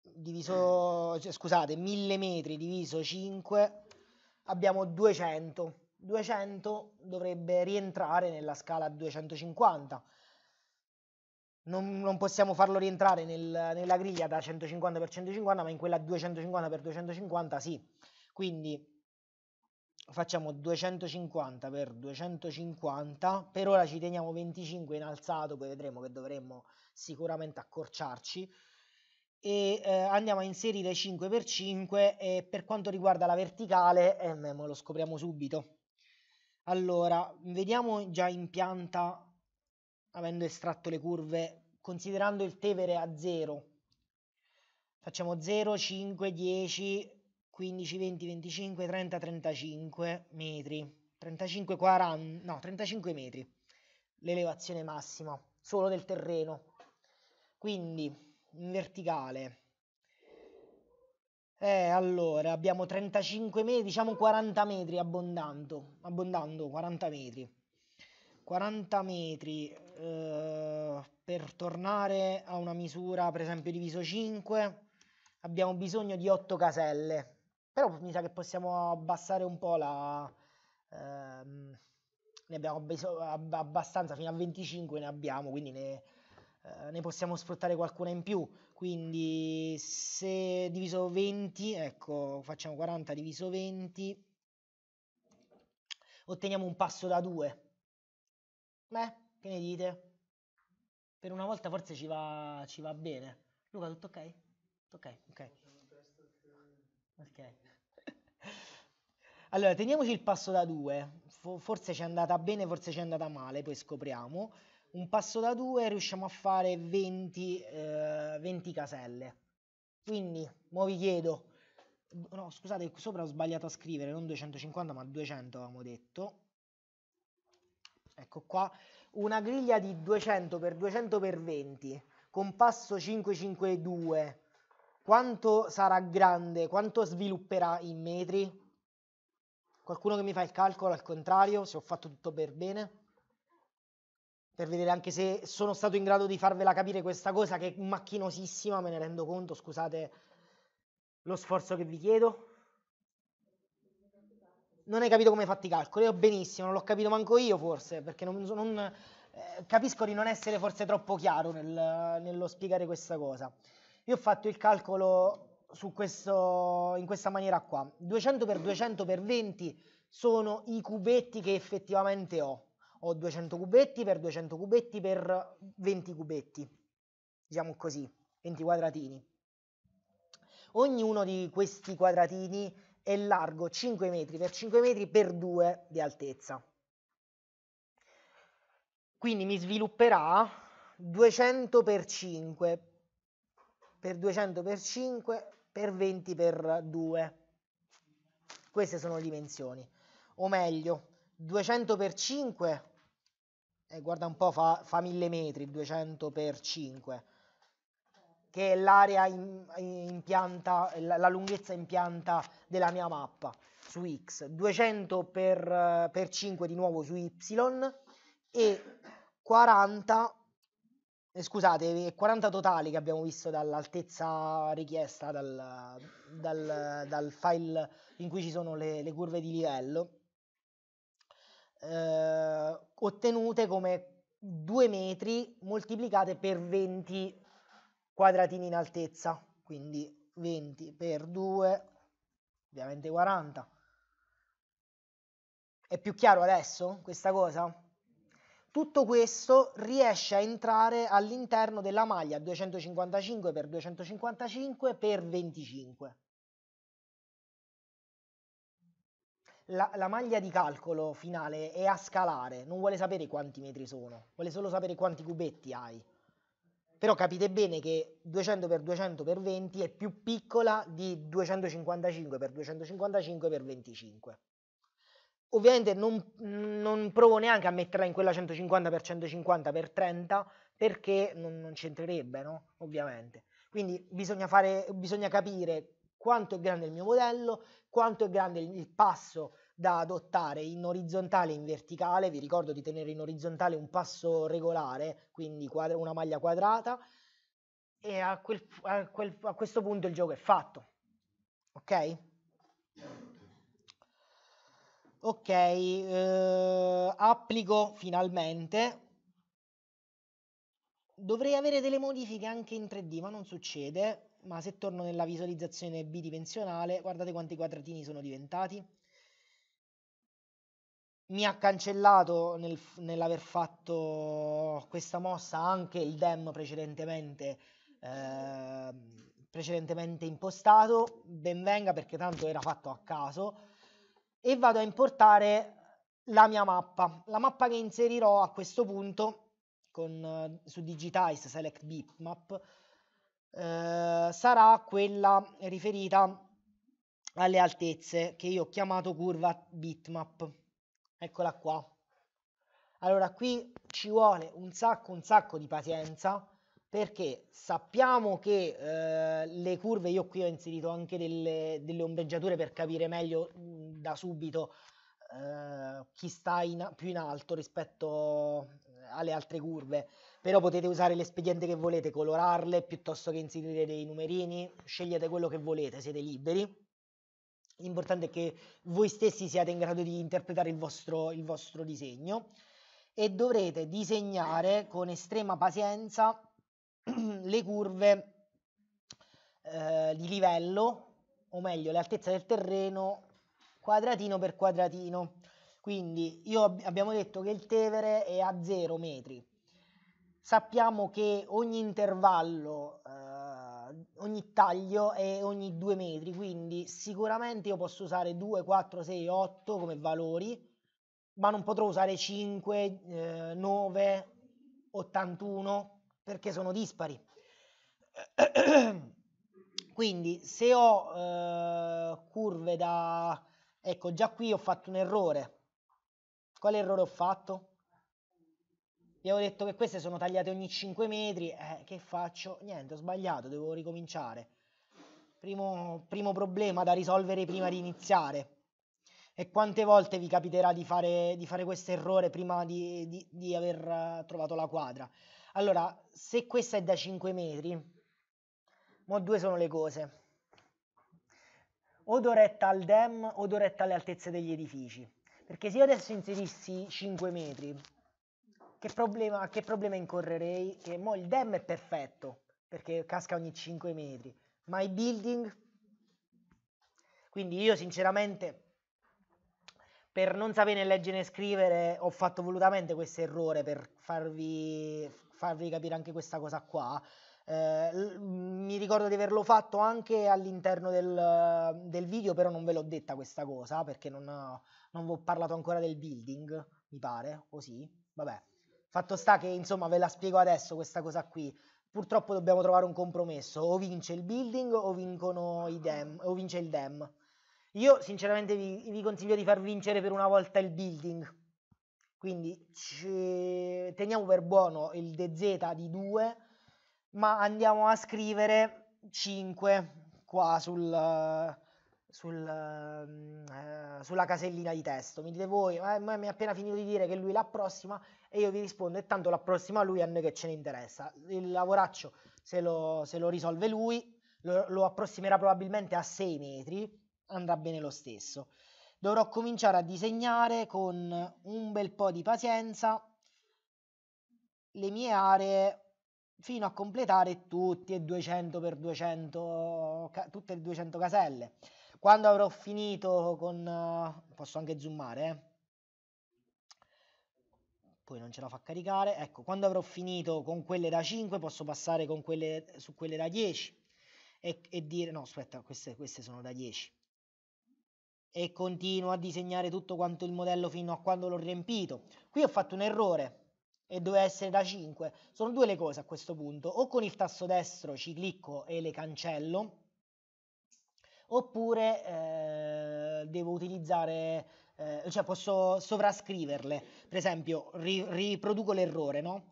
diviso, cioè, scusate, 1000 metri diviso 5 abbiamo 200 200 dovrebbe rientrare nella scala 250. Non, non possiamo farlo rientrare nel, nella griglia da 150 x 150, ma in quella 250 x 250 sì. Quindi facciamo 250 per 250 per ora ci teniamo 25 in alzato poi vedremo che dovremmo sicuramente accorciarci e eh, andiamo a inserire 5 per 5 e per quanto riguarda la verticale eh, lo scopriamo subito allora, vediamo già in pianta, avendo estratto le curve, considerando il Tevere a 0. Facciamo 0, 5, 10, 15, 20, 25, 30, 35 metri. 35, 40, no, 35 metri. L'elevazione massima, solo del terreno. Quindi, in verticale, eh, allora, abbiamo 35 metri, diciamo 40 metri abbondando, abbondando 40 metri. 40 metri eh, per tornare a una misura, per esempio, diviso 5, abbiamo bisogno di 8 caselle. Però mi sa che possiamo abbassare un po' la... Ehm, ne abbiamo abbastanza, fino a 25 ne abbiamo, quindi ne, eh, ne possiamo sfruttare qualcuna in più. Quindi se diviso 20, ecco, facciamo 40 diviso 20, otteniamo un passo da 2. Beh, che ne dite? Per una volta forse ci va, ci va bene. Luca, tutto ok? ok, ok. Ok. allora, teniamoci il passo da 2. Forse ci è andata bene, forse ci è andata male, poi scopriamo un passo da due riusciamo a fare 20, eh, 20 caselle. Quindi, mo vi chiedo, no scusate, sopra ho sbagliato a scrivere, non 250 ma 200 avevamo detto. Ecco qua, una griglia di 200 x 200 x 20 con passo 552. Quanto sarà grande? Quanto svilupperà in metri? Qualcuno che mi fa il calcolo al contrario, se ho fatto tutto per bene? per vedere anche se sono stato in grado di farvela capire questa cosa che è macchinosissima, me ne rendo conto, scusate lo sforzo che vi chiedo. Non hai capito come hai fatto i calcoli, io benissimo, non l'ho capito manco io forse, perché non, non, eh, capisco di non essere forse troppo chiaro nel, nello spiegare questa cosa. Io ho fatto il calcolo questo, in questa maniera qua, 200 per 200 per 20 sono i cubetti che effettivamente ho ho 200 cubetti per 200 cubetti per 20 cubetti, diciamo così, 20 quadratini. Ognuno di questi quadratini è largo 5 metri per 5 metri per 2 di altezza. Quindi mi svilupperà 200 per 5 per 200 per 5 per 20 per 2. Queste sono le dimensioni. O meglio, 200 per 5 e eh, guarda un po' fa, fa 1000 metri 200 per 5 che è l'area in, in pianta, la, la, lunghezza in pianta della mia mappa su x, 200 per, per 5 di nuovo su y e 40, eh, scusate, 40 totali che abbiamo visto dall'altezza richiesta dal, dal, dal file in cui ci sono le, le curve di livello eh, ottenute come 2 metri moltiplicate per 20 quadratini in altezza, quindi 20 per 2, ovviamente 40. È più chiaro adesso questa cosa? Tutto questo riesce a entrare all'interno della maglia 255 x 255 x 25. la, la, maglia di calcolo finale è a scalare, non vuole sapere quanti metri sono, vuole solo sapere quanti cubetti hai. Però capite bene che 200x200x20 è più piccola di 255x255x25. Ovviamente non, non, provo neanche a metterla in quella 150x150x30 perché non, non c'entrerebbe, no? Ovviamente. Quindi bisogna, fare, bisogna capire quanto è grande il mio modello, quanto è grande il passo da adottare in orizzontale e in verticale, vi ricordo di tenere in orizzontale un passo regolare, quindi quadra, una maglia quadrata, e a, quel, a, quel, a questo punto il gioco è fatto. Ok? ok, eh, applico finalmente. Dovrei avere delle modifiche anche in 3D, ma non succede ma se torno nella visualizzazione bidimensionale, guardate quanti quadratini sono diventati. Mi ha cancellato nel, nell'aver fatto questa mossa anche il DEM precedentemente, eh, precedentemente impostato, benvenga perché tanto era fatto a caso, e vado a importare la mia mappa. La mappa che inserirò a questo punto con, eh, su Digitize Select Bitmap eh, sarà quella riferita alle altezze che io ho chiamato curva bitmap. Eccola qua. Allora qui ci vuole un sacco un sacco di pazienza perché sappiamo che eh, le curve, io qui ho inserito anche delle, delle ombreggiature per capire meglio mh, da subito eh, chi sta in, più in alto rispetto eh, alle altre curve però potete usare l'espediente che volete, colorarle piuttosto che inserire dei numerini, scegliete quello che volete, siete liberi. L'importante è che voi stessi siate in grado di interpretare il vostro, il vostro disegno e dovrete disegnare con estrema pazienza le curve eh, di livello, o meglio le altezze del terreno, quadratino per quadratino. Quindi io ab abbiamo detto che il Tevere è a 0 metri sappiamo che ogni intervallo, eh, ogni taglio è ogni 2 metri, quindi sicuramente io posso usare 2, 4, 6, 8 come valori, ma non potrò usare 5, eh, 9, 81 perché sono dispari. Quindi se ho eh, curve da... Ecco, già qui ho fatto un errore. Quale errore ho fatto? gli avevo detto che queste sono tagliate ogni 5 metri, eh, che faccio? Niente, ho sbagliato, devo ricominciare. Primo, primo problema da risolvere prima di iniziare. E quante volte vi capiterà di fare, di fare questo errore prima di, di, di aver eh, trovato la quadra? Allora, se questa è da 5 metri, mo due sono le cose. O doretta al DEM o doretta alle altezze degli edifici. Perché se io adesso inserissi 5 metri, che problema, che problema incorrerei? Che mo il dam è perfetto, perché casca ogni 5 metri, ma i building... Quindi io sinceramente, per non sapere leggere né scrivere, ho fatto volutamente questo errore per farvi, farvi capire anche questa cosa qua. Eh, mi ricordo di averlo fatto anche all'interno del, del, video, però non ve l'ho detta questa cosa perché non, non vi ho parlato ancora del building, mi pare, o sì, vabbè. Fatto sta che, insomma, ve la spiego adesso questa cosa qui. Purtroppo dobbiamo trovare un compromesso, o vince il building o vincono i dem, o vince il dem. Io sinceramente vi, vi consiglio di far vincere per una volta il building. Quindi teniamo per buono il DZ di 2, ma andiamo a scrivere 5 qua sul, sul, mm, eh, sulla casellina di testo. Mi dite voi, eh, mi ha appena finito di dire che lui la prossima e io vi rispondo, e tanto la prossima lui a noi che ce ne interessa. Il lavoraccio se lo, se lo risolve lui, lo, lo approssimerà probabilmente a 6 metri, andrà bene lo stesso. Dovrò cominciare a disegnare con un bel po' di pazienza le mie aree fino a completare tutti e 200 per 200 tutte le 200 caselle quando avrò finito con posso anche zoomare eh? poi non ce la fa caricare. Ecco, quando avrò finito con quelle da 5 posso passare quelle, su quelle da 10 e, e dire no, aspetta, queste, queste, sono da 10. E continuo a disegnare tutto quanto il modello fino a quando l'ho riempito. Qui ho fatto un errore e doveva essere da 5. Sono due le cose a questo punto. O con il tasto destro ci clicco e le cancello, oppure eh, devo utilizzare eh, cioè posso sovrascriverle. Per esempio, ri- riproduco l'errore, no?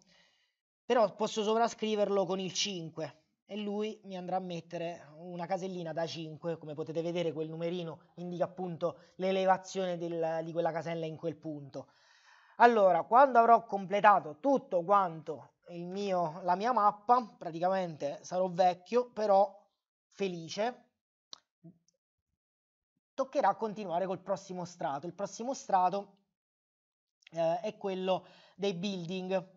Però posso sovrascriverlo con il 5 e lui mi andrà a mettere una casellina da 5, come potete vedere quel numerino indica appunto l'elevazione del, di quella casella in quel punto. Allora, quando avrò completato tutto quanto mio, la mia mappa, praticamente sarò vecchio, però felice, toccherà continuare col prossimo strato. Il prossimo strato eh, è quello dei building.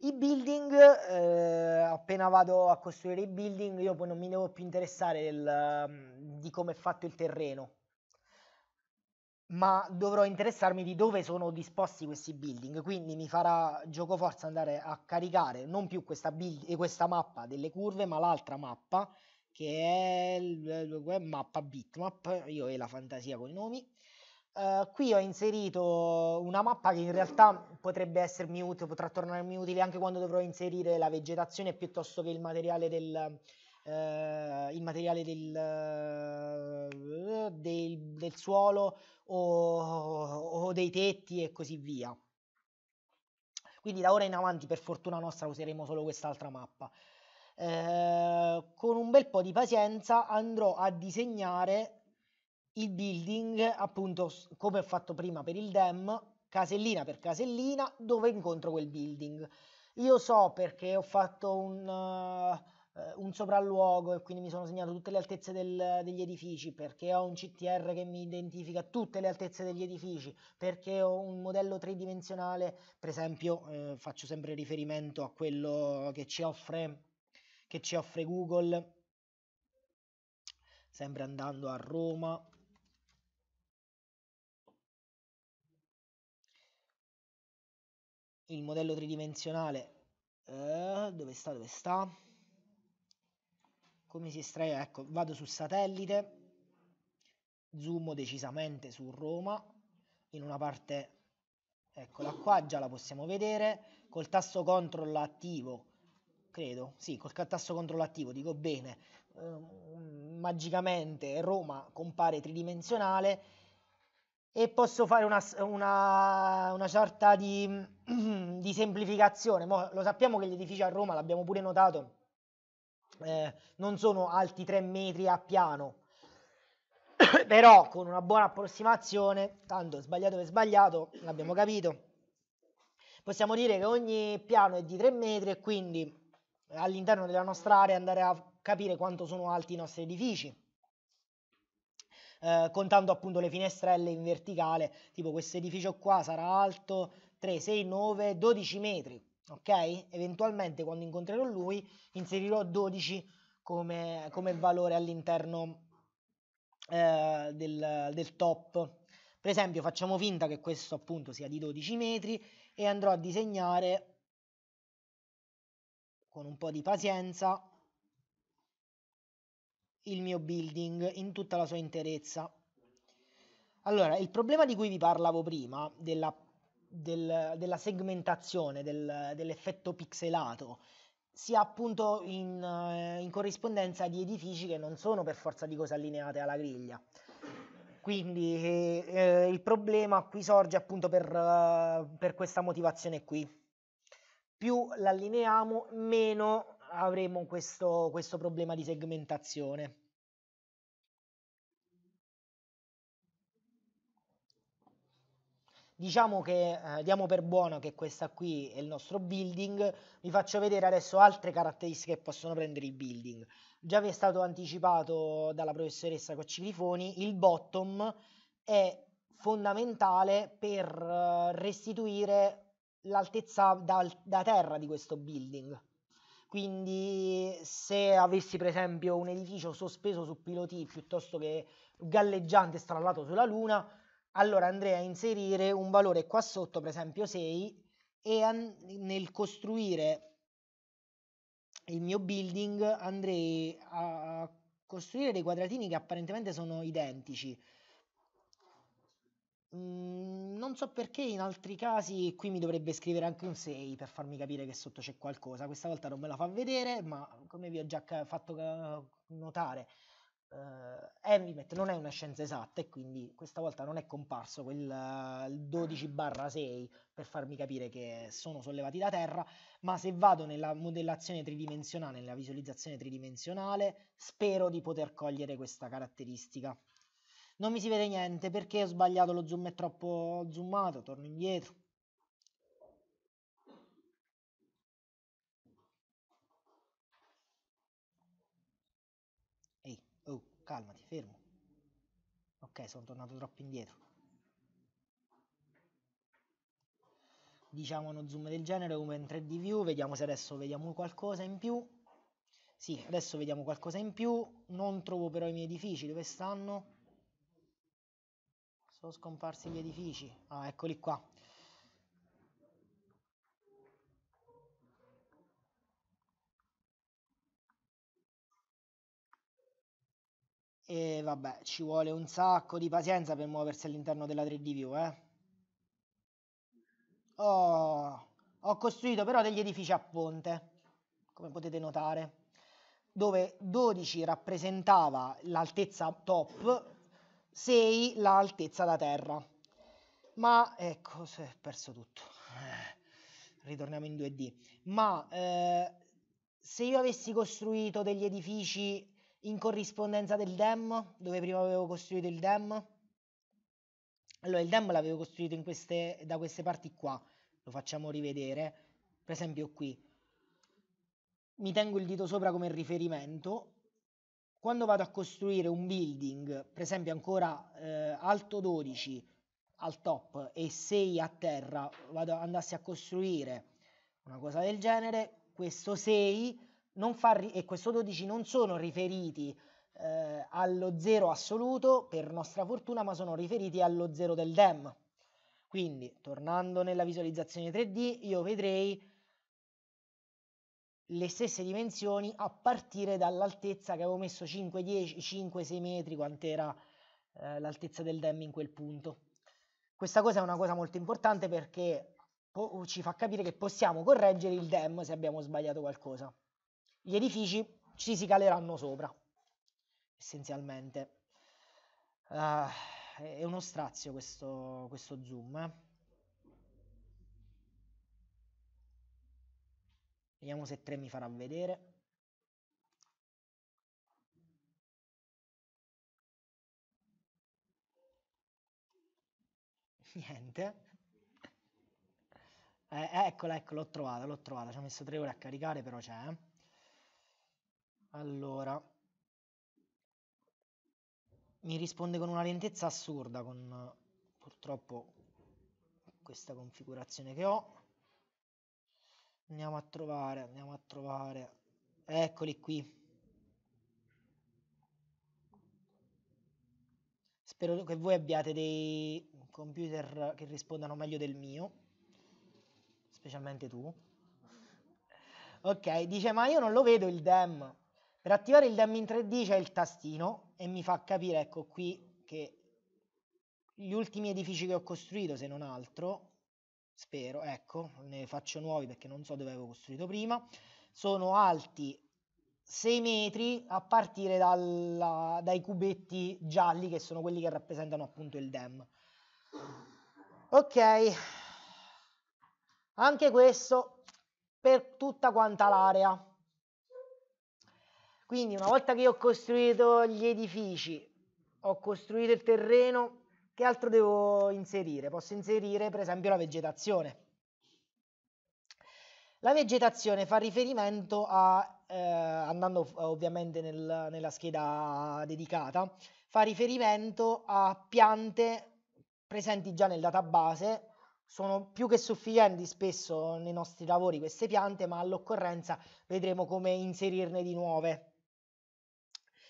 I building, eh, appena vado a costruire i building, io poi non mi devo più interessare del, mm, di come è fatto il terreno, ma dovrò interessarmi di dove sono disposti questi building, quindi mi farà gioco forza andare a caricare non più questa, build, questa mappa delle curve, ma l'altra mappa, che è il mappa bitmap, io e la fantasia con i nomi. Uh, qui ho inserito una mappa che in realtà potrebbe essermi utile, potrà tornarmi utile anche quando dovrò inserire la vegetazione piuttosto che il materiale del, uh, il materiale del, uh, del, del suolo o, o, dei tetti e così via. Quindi da ora in avanti per fortuna nostra useremo solo quest'altra mappa eh, con un bel po' di pazienza andrò a disegnare il building appunto come ho fatto prima per il DEM, casellina per casellina, dove incontro quel building. Io so perché ho fatto un, uh, un sopralluogo e quindi mi sono segnato tutte le altezze del, degli edifici, perché ho un CTR che mi identifica tutte le altezze degli edifici, perché ho un modello tridimensionale, per esempio eh, faccio sempre riferimento a quello che ci offre che ci offre Google, sempre andando a Roma. Il modello tridimensionale, eh, dove sta, dove sta? Come si estrae? Ecco, vado su satellite, zoomo decisamente su Roma, in una parte, eccola qua, già la possiamo vedere, col tasto CTRL attivo credo, sì, col tasso controllativo, dico bene, eh, magicamente Roma compare tridimensionale e posso fare una, una, una sorta di, di semplificazione. Mo, lo sappiamo che gli edifici a Roma, l'abbiamo pure notato, eh, non sono alti 3 metri a piano, però con una buona approssimazione, tanto sbagliato per sbagliato, l'abbiamo capito, possiamo dire che ogni piano è di 3 metri e quindi all'interno della nostra area andare a capire quanto sono alti i nostri edifici. Eh, contando appunto le finestrelle in verticale, tipo questo edificio qua sarà alto 3, 6, 9, 12 metri, ok? Eventualmente quando incontrerò lui inserirò 12 come, come valore all'interno eh, del, del top. Per esempio facciamo finta che questo appunto sia di 12 metri e andrò a disegnare con un po' di pazienza il mio building in tutta la sua interezza. Allora, il problema di cui vi parlavo prima, della, del, della segmentazione, del, dell'effetto pixelato, si ha appunto in, in, corrispondenza di edifici che non sono per forza di cose allineate alla griglia. Quindi eh, il problema qui sorge appunto per, per questa motivazione qui più l'allineiamo, meno avremo questo, questo problema di segmentazione. diciamo che eh, diamo per buono che questa qui è il nostro building, vi faccio vedere adesso altre caratteristiche che possono prendere i building. Già vi è stato anticipato dalla professoressa Coccirifoni, il bottom è fondamentale per eh, restituire l'altezza da, da terra di questo building. Quindi se avessi per esempio un edificio sospeso su piloti piuttosto che galleggiante strallato sulla luna, allora andrei a inserire un valore qua sotto, per esempio 6, e an- nel costruire il mio building andrei a costruire dei quadratini che apparentemente sono identici, Mhmm, non so perché in altri casi qui mi dovrebbe scrivere anche un 6 per farmi capire che sotto c'è qualcosa. Questa volta non me la fa vedere, ma come vi ho già fatto notare, eh, Envimet non è una scienza esatta e quindi questa volta non è comparso quel uh, 12-6 per farmi capire che sono sollevati da terra, ma se vado nella modellazione tridimensionale, nella visualizzazione tridimensionale, spero di poter cogliere questa caratteristica non mi si vede niente perché ho sbagliato lo zoom è troppo zoomato torno indietro ehi oh calmati fermo ok sono tornato troppo indietro diciamo uno zoom del genere come in 3D view vediamo se adesso vediamo qualcosa in più sì adesso vediamo qualcosa in più non trovo però i miei edifici dove stanno sono scomparsi gli edifici. Ah, eccoli qua. E vabbè, ci vuole un sacco di pazienza per muoversi all'interno della 3D View, eh. Oh, ho costruito però degli edifici a ponte, come potete notare, dove 12 rappresentava l'altezza top 6 l'altezza da terra. Ma ecco, è perso tutto. Eh, ritorniamo in 2D. Ma eh, se io avessi costruito degli edifici in corrispondenza del DEM, dove prima avevo costruito il DEM, allora il DEM l'avevo costruito queste, da queste parti qua, lo facciamo rivedere, per esempio qui. Mi tengo il dito sopra come riferimento quando vado a costruire un building, per esempio ancora eh, alto 12 al top e 6 a terra, vado, andassi a costruire una cosa del genere, questo 6 ri- e questo 12 non sono riferiti eh, allo 0 assoluto, per nostra fortuna, ma sono riferiti allo 0 del DEM. Quindi, tornando nella visualizzazione 3D, io vedrei le stesse dimensioni a partire dall'altezza che avevo messo 5, 10, 5, 6 metri, quant'era eh, l'altezza del dam in quel punto. Questa cosa è una cosa molto importante perché po- ci fa capire che possiamo correggere il dam se abbiamo sbagliato qualcosa. Gli edifici ci si caleranno sopra, essenzialmente. Uh, è uno strazio questo, questo zoom. Eh? Vediamo se 3 mi farà vedere. Niente. Eh, eccola, ecco, l'ho trovata, l'ho trovata. Ci ho messo 3 ore a caricare, però c'è. Eh. Allora. Mi risponde con una lentezza assurda, con purtroppo questa configurazione che ho. Andiamo a trovare, andiamo a trovare. Eccoli qui. Spero che voi abbiate dei computer che rispondano meglio del mio, specialmente tu. Ok, dice ma io non lo vedo il DEM. Per attivare il DEM in 3D c'è il tastino e mi fa capire, ecco qui, che gli ultimi edifici che ho costruito, se non altro, spero, ecco, ne faccio nuovi perché non so dove avevo costruito prima, sono alti 6 metri a partire dalla, dai cubetti gialli che sono quelli che rappresentano appunto il dam. Ok, anche questo per tutta quanta l'area. Quindi una volta che ho costruito gli edifici, ho costruito il terreno, che altro devo inserire? Posso inserire per esempio la vegetazione. La vegetazione fa riferimento a, eh, andando eh, ovviamente nel, nella scheda dedicata, fa riferimento a piante presenti già nel database, sono più che sufficienti spesso nei nostri lavori queste piante, ma all'occorrenza vedremo come inserirne di nuove.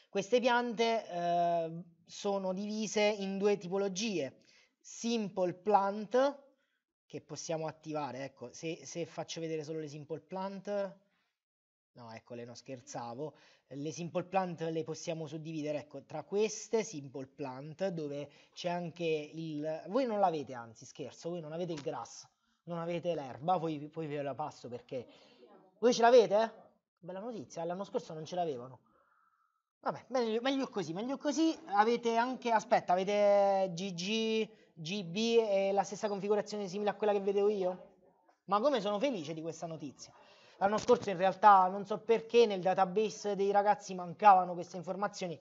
Queste piante eh, sono divise in due tipologie. Simple plant, che possiamo attivare, ecco, se, se faccio vedere solo le simple plant, no, eccole, non scherzavo, le simple plant le possiamo suddividere, ecco, tra queste simple plant, dove c'è anche il... Voi non l'avete, anzi, scherzo, voi non avete il grass, non avete l'erba, voi, poi ve la passo perché... Voi ce l'avete? Bella notizia, l'anno scorso non ce l'avevano. Vabbè, meglio, meglio, così, meglio così. Avete anche, aspetta, avete GG, GB e la stessa configurazione simile a quella che vedevo io? Ma come sono felice di questa notizia. L'anno scorso in realtà non so perché nel database dei ragazzi mancavano queste informazioni,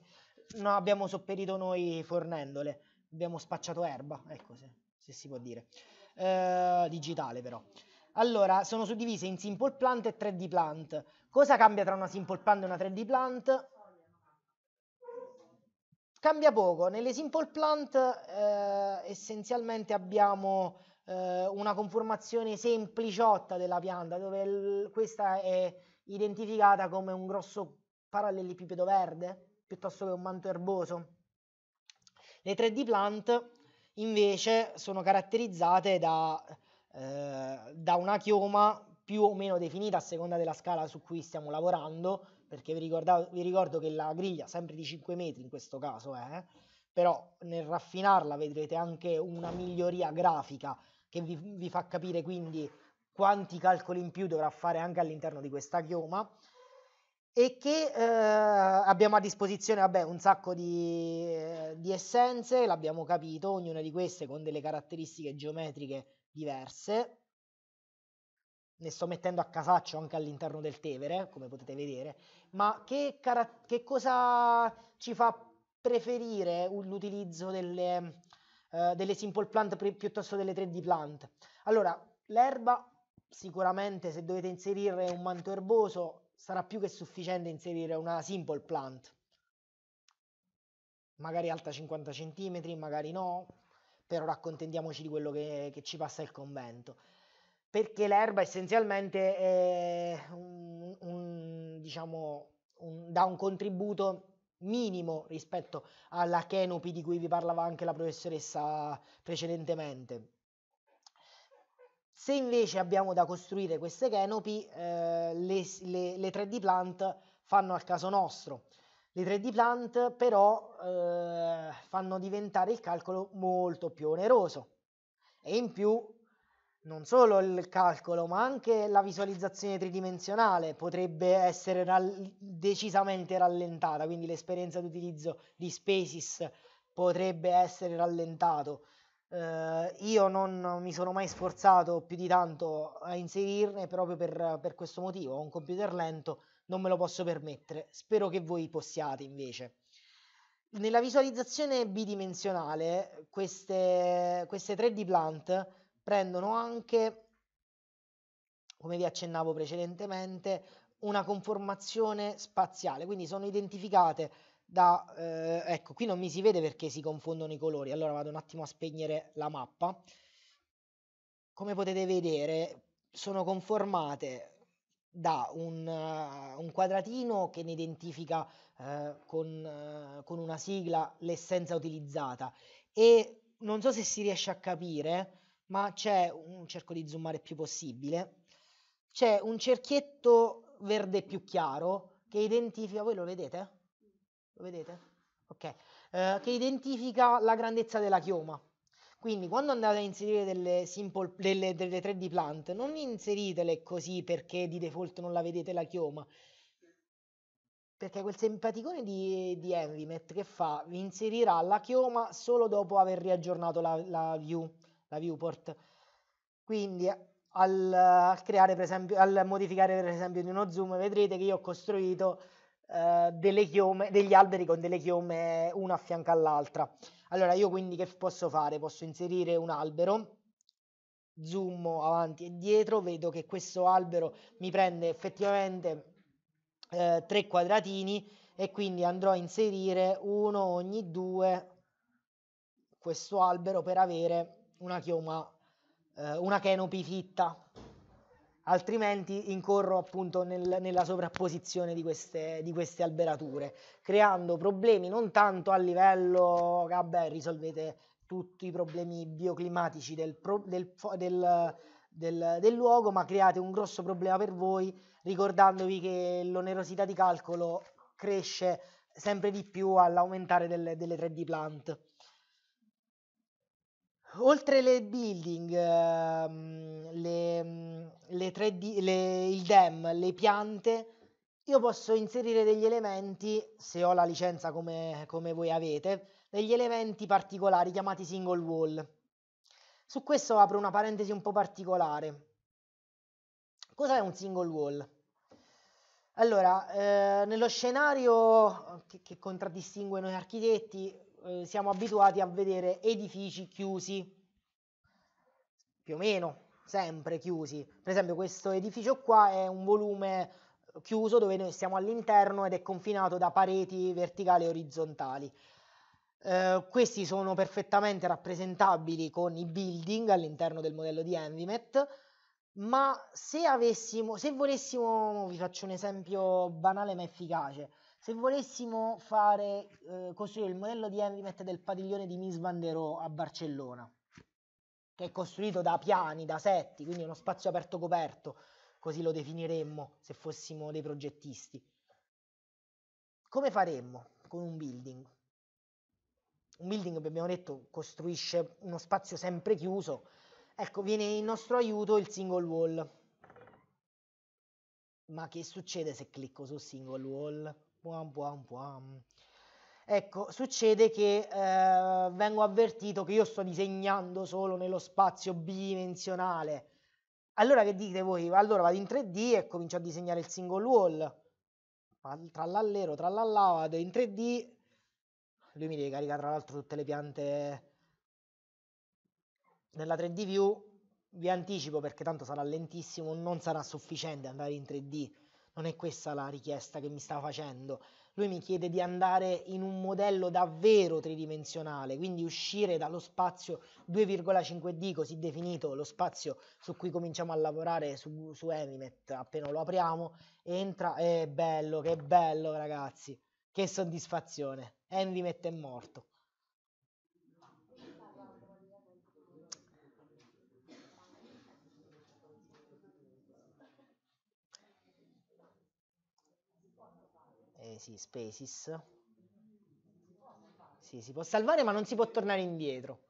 no, abbiamo sopperito noi fornendole, abbiamo spacciato erba, ecco se, se si può dire, eh, digitale però. Allora, sono suddivise in simple plant e 3D plant. Cosa cambia tra una simple plant e una 3D plant? Cambia poco, nelle simple plant eh, essenzialmente abbiamo eh, una conformazione sempliciotta della pianta dove il, questa è identificata come un grosso parallelepipedo verde piuttosto che un manto erboso. Le 3D plant invece sono caratterizzate da, eh, da una chioma più o meno definita a seconda della scala su cui stiamo lavorando, perché vi, vi, ricordo che la griglia sempre di 5 metri in questo caso è, eh, però nel raffinarla vedrete anche una miglioria grafica che vi, vi fa capire quindi quanti calcoli in più dovrà fare anche all'interno di questa chioma e che eh, abbiamo a disposizione vabbè, un sacco di, di essenze, l'abbiamo capito, ognuna di queste con delle caratteristiche geometriche diverse ne sto mettendo a casaccio anche all'interno del Tevere, come potete vedere, ma che, cara- che cosa ci fa preferire l'utilizzo delle, uh, delle simple plant pre- piuttosto delle 3D plant? Allora, l'erba sicuramente se dovete inserire un manto erboso sarà più che sufficiente inserire una simple plant, magari alta 50 cm, magari no, però raccontendiamoci di quello che, che ci passa il convento perché l'erba essenzialmente è un, un, diciamo, un, dà un contributo minimo rispetto alla canopy di cui vi parlava anche la professoressa precedentemente. Se invece abbiamo da costruire queste canopy, eh, le, le, le 3D plant fanno al caso nostro. Le 3D plant però eh, fanno diventare il calcolo molto più oneroso e in più non solo il calcolo, ma anche la visualizzazione tridimensionale potrebbe essere rall- decisamente rallentata, quindi l'esperienza di utilizzo di Spaces potrebbe essere rallentato. Eh, io non mi sono mai sforzato più di tanto a inserirne proprio per, per questo motivo, ho un computer lento, non me lo posso permettere, spero che voi possiate invece. Nella visualizzazione bidimensionale queste, queste 3D plant prendono anche, come vi accennavo precedentemente, una conformazione spaziale, quindi sono identificate da... Eh, ecco, qui non mi si vede perché si confondono i colori, allora vado un attimo a spegnere la mappa. Come potete vedere sono conformate da un, uh, un quadratino che ne identifica uh, con, uh, con una sigla l'essenza utilizzata e non so se si riesce a capire, ma c'è un cerco di zoomare più possibile. C'è un cerchietto verde più chiaro che identifica, voi lo vedete? Lo vedete? Ok, eh, che identifica la grandezza della chioma. Quindi quando andate a inserire delle, simple, delle, delle 3D plant, non inseritele così perché di default non la vedete la chioma, perché quel simpaticone di, di Envimet che fa vi inserirà la chioma solo dopo aver riaggiornato la, la view la viewport. Quindi al, al, creare per esempio, al modificare per esempio di uno zoom vedrete che io ho costruito eh, delle chiome, degli alberi con delle chiome una a fianco all'altra. Allora io quindi che posso fare? Posso inserire un albero, zoom avanti e dietro, vedo che questo albero mi prende effettivamente eh, tre quadratini e quindi andrò a inserire uno ogni due questo albero per avere una chioma, eh, una canopy fitta, altrimenti incorro appunto nel, nella sovrapposizione di queste, di queste, alberature, creando problemi non tanto a livello, vabbè, risolvete tutti i problemi bioclimatici del, pro, del, del, del, luogo, ma create un grosso problema per voi ricordandovi che l'onerosità di calcolo cresce sempre di più all'aumentare delle, delle 3D plant oltre le building, ehm, le, le 3D, le, il DEM, le piante, io posso inserire degli elementi, se ho la licenza come, come voi avete, degli elementi particolari chiamati single wall. Su questo apro una parentesi un po' particolare. Cos'è un single wall? Allora, eh, nello scenario che, che contraddistingue noi architetti, eh, siamo abituati a vedere edifici chiusi, più o meno sempre chiusi. Per esempio questo edificio qua è un volume chiuso dove noi siamo all'interno ed è confinato da pareti verticali e orizzontali. Eh, questi sono perfettamente rappresentabili con i building all'interno del modello di Envimet, ma se, avessimo, se volessimo, vi faccio un esempio banale ma efficace, se volessimo fare, eh, costruire il modello di Henrimet del padiglione di Miss Vanderò a Barcellona, che è costruito da piani, da setti, quindi uno spazio aperto coperto, così lo definiremmo se fossimo dei progettisti. Come faremmo con un building? Un building, abbiamo detto, costruisce uno spazio sempre chiuso. Ecco, viene in nostro aiuto il single wall. Ma che succede se clicco su single wall? Buon, buon, buon. Ecco, succede che eh, vengo avvertito che io sto disegnando solo nello spazio bidimensionale. Allora che dite voi? Allora vado in 3D e comincio a disegnare il single wall. Trallallero, trallallà, vado in 3D. Lui mi deve caricare tra l'altro tutte le piante nella 3D view. Vi anticipo perché tanto sarà lentissimo, non sarà sufficiente andare in 3D non è questa la richiesta che mi sta facendo. Lui mi chiede di andare in un modello davvero tridimensionale, quindi uscire dallo spazio 2,5D, così definito, lo spazio su cui cominciamo a lavorare su, su Eminet appena lo apriamo. Entra, è eh, bello, che bello ragazzi, che soddisfazione. Envimet è morto. eh, sì, Spaces. Sì, si può salvare ma non si può tornare indietro.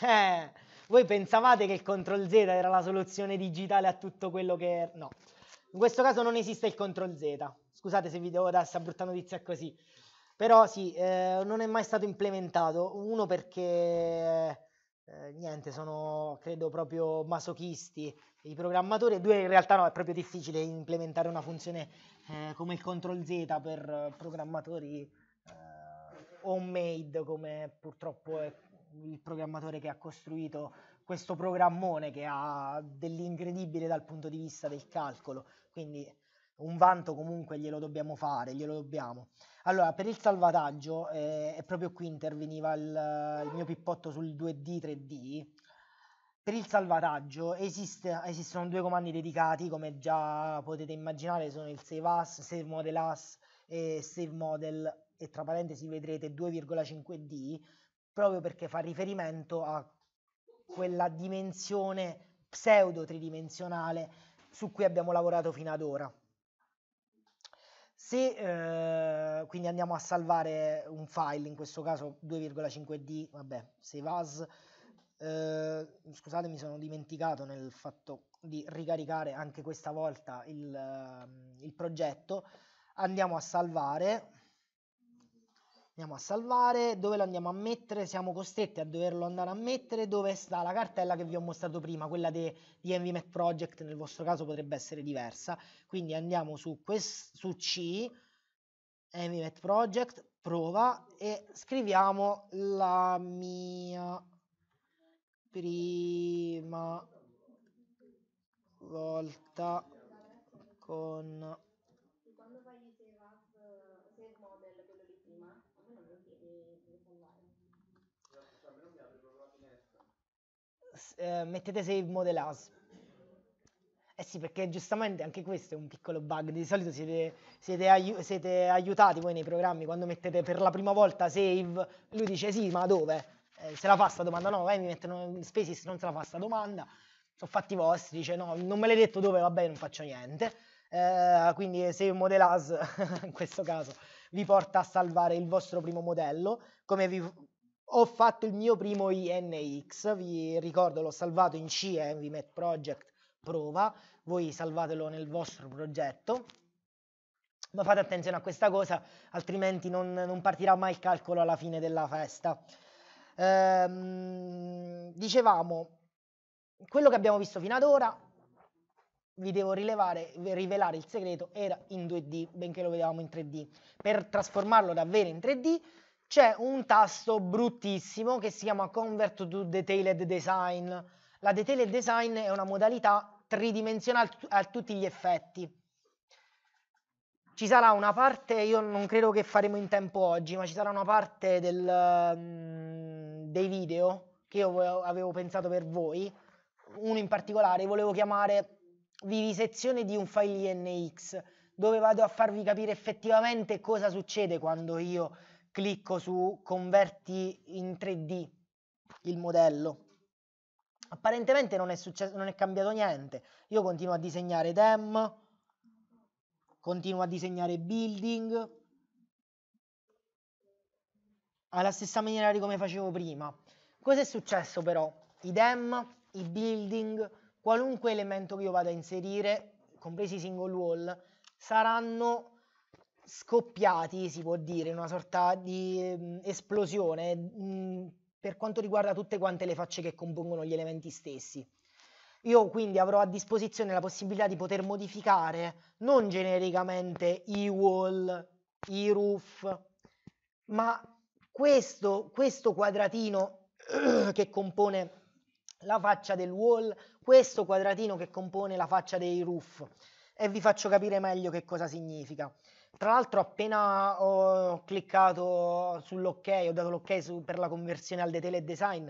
Eh, voi pensavate che il CTRL Z era la soluzione digitale a tutto quello che... era. No, in questo caso non esiste il CTRL Z. Scusate se vi devo dare questa brutta notizia così. Però sì, eh, non è mai stato implementato. Uno perché... Eh, niente, sono credo proprio masochisti i programmatori, due in realtà no, è proprio difficile implementare una funzione eh, come il Ctrl Z per programmatori eh, homemade come purtroppo è il programmatore che ha costruito questo programmone che ha dell'incredibile dal punto di vista del calcolo, quindi un vanto comunque glielo dobbiamo fare, glielo dobbiamo. Allora, per il salvataggio, eh, è proprio qui interveniva il, il mio pippotto sul 2D, 3D, per il salvataggio esiste, esistono due comandi dedicati, come già potete immaginare, sono il save as, save model as e save model e tra parentesi vedrete 2,5D proprio perché fa riferimento a quella dimensione pseudo tridimensionale su cui abbiamo lavorato fino ad ora. Se eh, quindi andiamo a salvare un file, in questo caso 2,5D, vabbè, save as, eh, scusate, mi sono dimenticato nel fatto di ricaricare anche questa volta il, ehm, il progetto. Andiamo a salvare. Andiamo a salvare. Dove lo andiamo a mettere? Siamo costretti a doverlo andare a mettere dove sta la cartella che vi ho mostrato prima, quella di NVMet Project. Nel vostro caso potrebbe essere diversa. Quindi andiamo su, quest, su C, NVMet Project, prova e scriviamo la mia prima volta con eh, mettete save model as eh sì, perché giustamente anche questo è un piccolo bug. Di solito siete, siete, aiu siete aiutati voi nei programmi quando mettete per la prima volta save. Lui dice sì, ma dove? Eh, se la fa sta domanda, no, vai mi mettono Spaces, non se la fa sta domanda, sono fatti vostri, dice no, non me l'hai detto dove, vabbè non faccio niente. Eh, quindi eh, se Modelas in questo caso vi porta a salvare il vostro primo modello, come vi ho fatto il mio primo INX, vi ricordo l'ho salvato in CE, eh, VMAT Project Prova, voi salvatelo nel vostro progetto, ma fate attenzione a questa cosa, altrimenti non, non partirà mai il calcolo alla fine della festa. Ehm, dicevamo, quello che abbiamo visto fino ad ora, vi devo rivelare il segreto, era in 2D, benché lo vedevamo in 3D. Per trasformarlo davvero in 3D c'è un tasto bruttissimo che si chiama Convert to Detailed Design. La Detailed Design è una modalità tridimensionale a tutti gli effetti ci sarà una parte, io non credo che faremo in tempo oggi, ma ci sarà una parte del, um, dei video che io avevo pensato per voi, uno in particolare, volevo chiamare vivisezione di un file INX, dove vado a farvi capire effettivamente cosa succede quando io clicco su converti in 3D il modello. Apparentemente non è, successo, non è cambiato niente, io continuo a disegnare dem, continua a disegnare building alla stessa maniera di come facevo prima. Cos'è successo però? I DEM, i building, qualunque elemento che io vado a inserire, compresi i single wall, saranno scoppiati, si può dire, in una sorta di eh, esplosione mh, mm, per quanto riguarda tutte quante le facce che compongono gli elementi stessi. Io quindi avrò a disposizione la possibilità di poter modificare non genericamente i wall, i roof, ma questo, questo quadratino che compone la faccia del wall, questo quadratino che compone la faccia dei roof e vi faccio capire meglio che cosa significa. Tra l'altro appena ho cliccato sull'ok, ho dato l'ok su, per la conversione al detail design,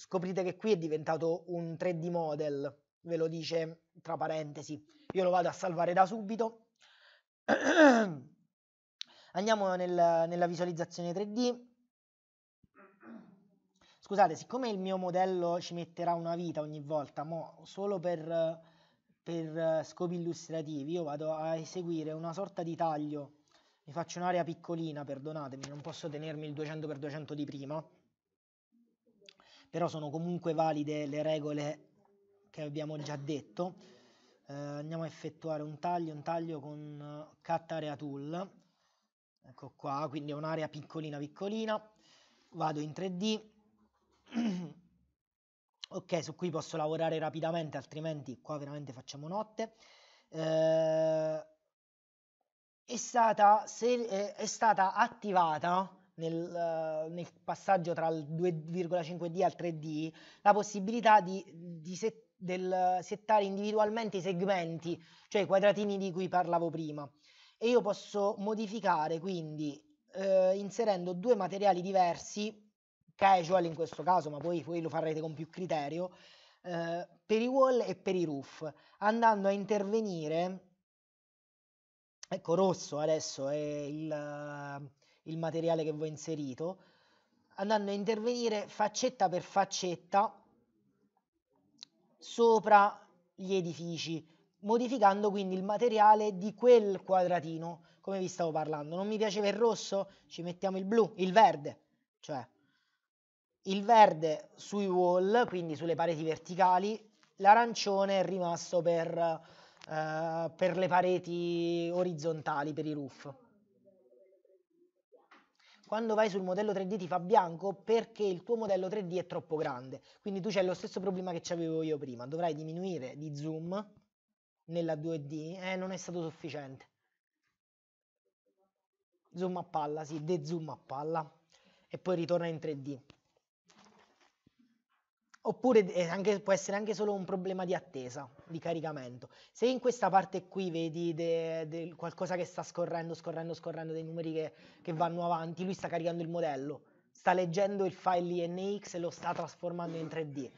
scoprite che qui è diventato un 3D model, ve lo dice tra parentesi. Io lo vado a salvare da subito. Andiamo nel, nella visualizzazione 3D. Scusate, siccome il mio modello ci metterà una vita ogni volta, mo solo per, per scopi illustrativi, io vado a eseguire una sorta di taglio. Mi faccio un'area piccolina, perdonatemi, non posso tenermi il 200x200 di prima però sono comunque valide le regole che abbiamo già detto. Eh, andiamo a effettuare un taglio, un taglio con eh, Cut Area Tool, ecco qua, quindi è un'area piccolina piccolina, vado in 3D, ok su cui posso lavorare rapidamente altrimenti qua veramente facciamo notte, eh, è, stata, se, eh, è stata attivata nel, nel passaggio tra il 2,5D al 3D la possibilità di, di set, del, settare individualmente i segmenti, cioè i quadratini di cui parlavo prima. E io posso modificare quindi eh, inserendo due materiali diversi, casual in questo caso, ma poi, poi lo farete con più criterio, eh, per i wall e per i roof, andando a intervenire, ecco rosso adesso è il il materiale che voi inserito, andando a intervenire faccetta per faccetta sopra gli edifici, modificando quindi il materiale di quel quadratino, come vi stavo parlando. Non mi piaceva il rosso? Ci mettiamo il blu, il verde, cioè il verde sui wall, quindi sulle pareti verticali, l'arancione è rimasto per, eh, per le pareti orizzontali, per i roof. Quando vai sul modello 3D ti fa bianco perché il tuo modello 3D è troppo grande. Quindi tu c'è lo stesso problema che avevo io prima. Dovrai diminuire di zoom nella 2D. Eh, non è stato sufficiente. Zoom a palla, sì, de zoom a palla. E poi ritorna in 3D. Oppure anche, può essere anche solo un problema di attesa, di caricamento. Se in questa parte qui vedi de, de qualcosa che sta scorrendo, scorrendo, scorrendo, dei numeri che, che vanno avanti, lui sta caricando il modello, sta leggendo il file INX e lo sta trasformando in 3D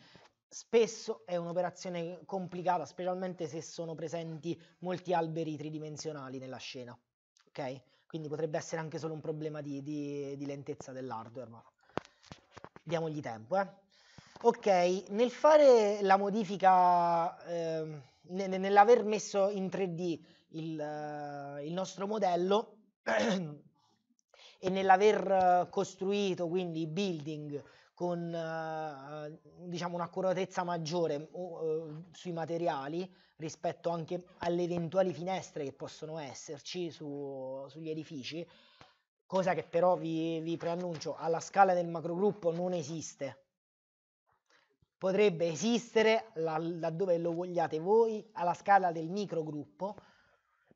spesso è un'operazione complicata, specialmente se sono presenti molti alberi tridimensionali nella scena. Ok? Quindi potrebbe essere anche solo un problema di, di, di lentezza dell'hardware, ma diamogli tempo, eh? Ok, nel fare la modifica, eh, nell'aver messo in 3D il, eh, il nostro modello e nell'aver eh, costruito quindi i building con eh, diciamo un'accuratezza maggiore eh, sui materiali rispetto anche alle eventuali finestre che possono esserci su, sugli edifici, cosa che però vi, vi preannuncio alla scala del macrogruppo non esiste potrebbe esistere laddove lo vogliate voi alla scala del microgruppo,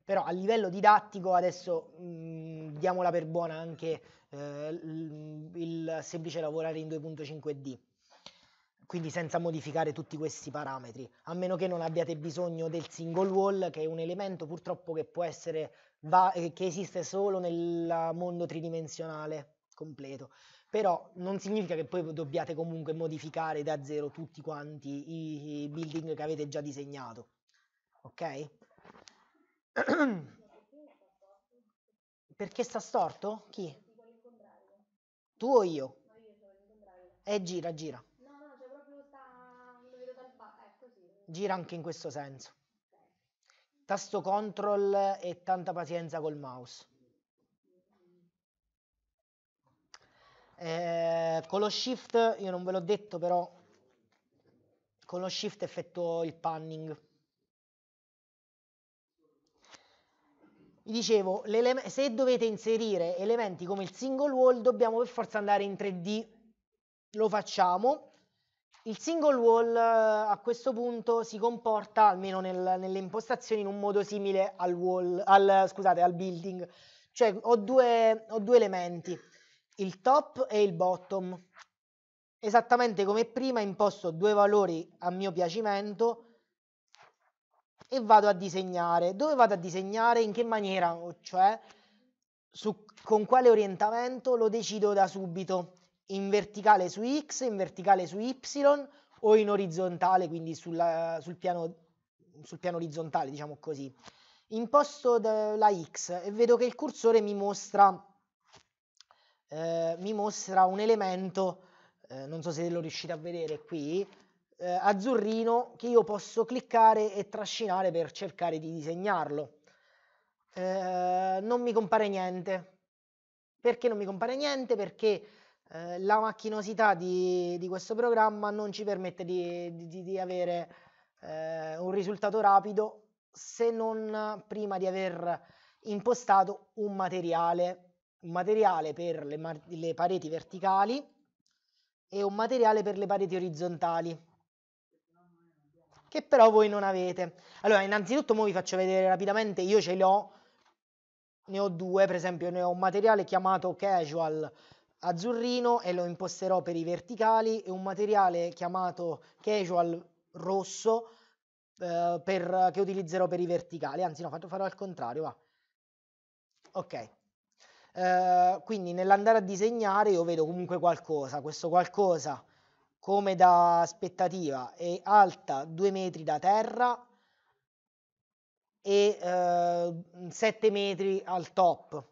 però a livello didattico adesso mh, mm, diamola per buona anche eh, mm, il, semplice lavorare in 2.5D, quindi senza modificare tutti questi parametri, a meno che non abbiate bisogno del single wall, che è un elemento purtroppo che può essere, va, che esiste solo nel mondo tridimensionale completo però non significa che poi dobbiate comunque modificare da zero tutti quanti i building che avete già disegnato, ok? Perché sta storto? Chi? Tu o io? E eh, gira, gira. Cioè gira anche in questo senso. Tasto control e tanta pazienza col mouse. Eh, con lo shift, io non ve l'ho detto però, con lo shift effettuo il panning. Vi dicevo, se dovete inserire elementi come il single wall dobbiamo per forza andare in 3D, lo facciamo. Il single wall eh, a questo punto si comporta, almeno nel, nelle impostazioni, in un modo simile al, wall, al, scusate, al building, cioè ho due, ho due elementi il top e il bottom. Esattamente come prima imposto due valori a mio piacimento e vado a disegnare. Dove vado a disegnare? In che maniera? Cioè, su, con quale orientamento lo decido da subito. In verticale su X, in verticale su Y o in orizzontale, quindi sulla, sul, piano, sul piano orizzontale, diciamo così. Imposto la X e vedo che il cursore mi mostra eh, mi mostra un elemento, eh, non so se lo riuscite a vedere qui, eh, azzurrino che io posso cliccare e trascinare per cercare di disegnarlo. Eh, non mi compare niente. Perché non mi compare niente? Perché eh, la macchinosità di, di, questo programma non ci permette di, di, di avere eh, un risultato rapido se non prima di aver impostato un materiale un materiale per le, ma- le pareti verticali e un materiale per le pareti orizzontali che però voi non avete. Allora, innanzitutto vi faccio vedere rapidamente, io ce l'ho, ne ho due, per esempio ne ho un materiale chiamato casual azzurrino e lo imposterò per i verticali e un materiale chiamato casual rosso eh, per, che utilizzerò per i verticali, anzi no, farò al contrario, va. Ok, eh, quindi nell'andare a disegnare io vedo comunque qualcosa, questo qualcosa come da aspettativa è alta 2 metri da terra e eh, 7 metri al top.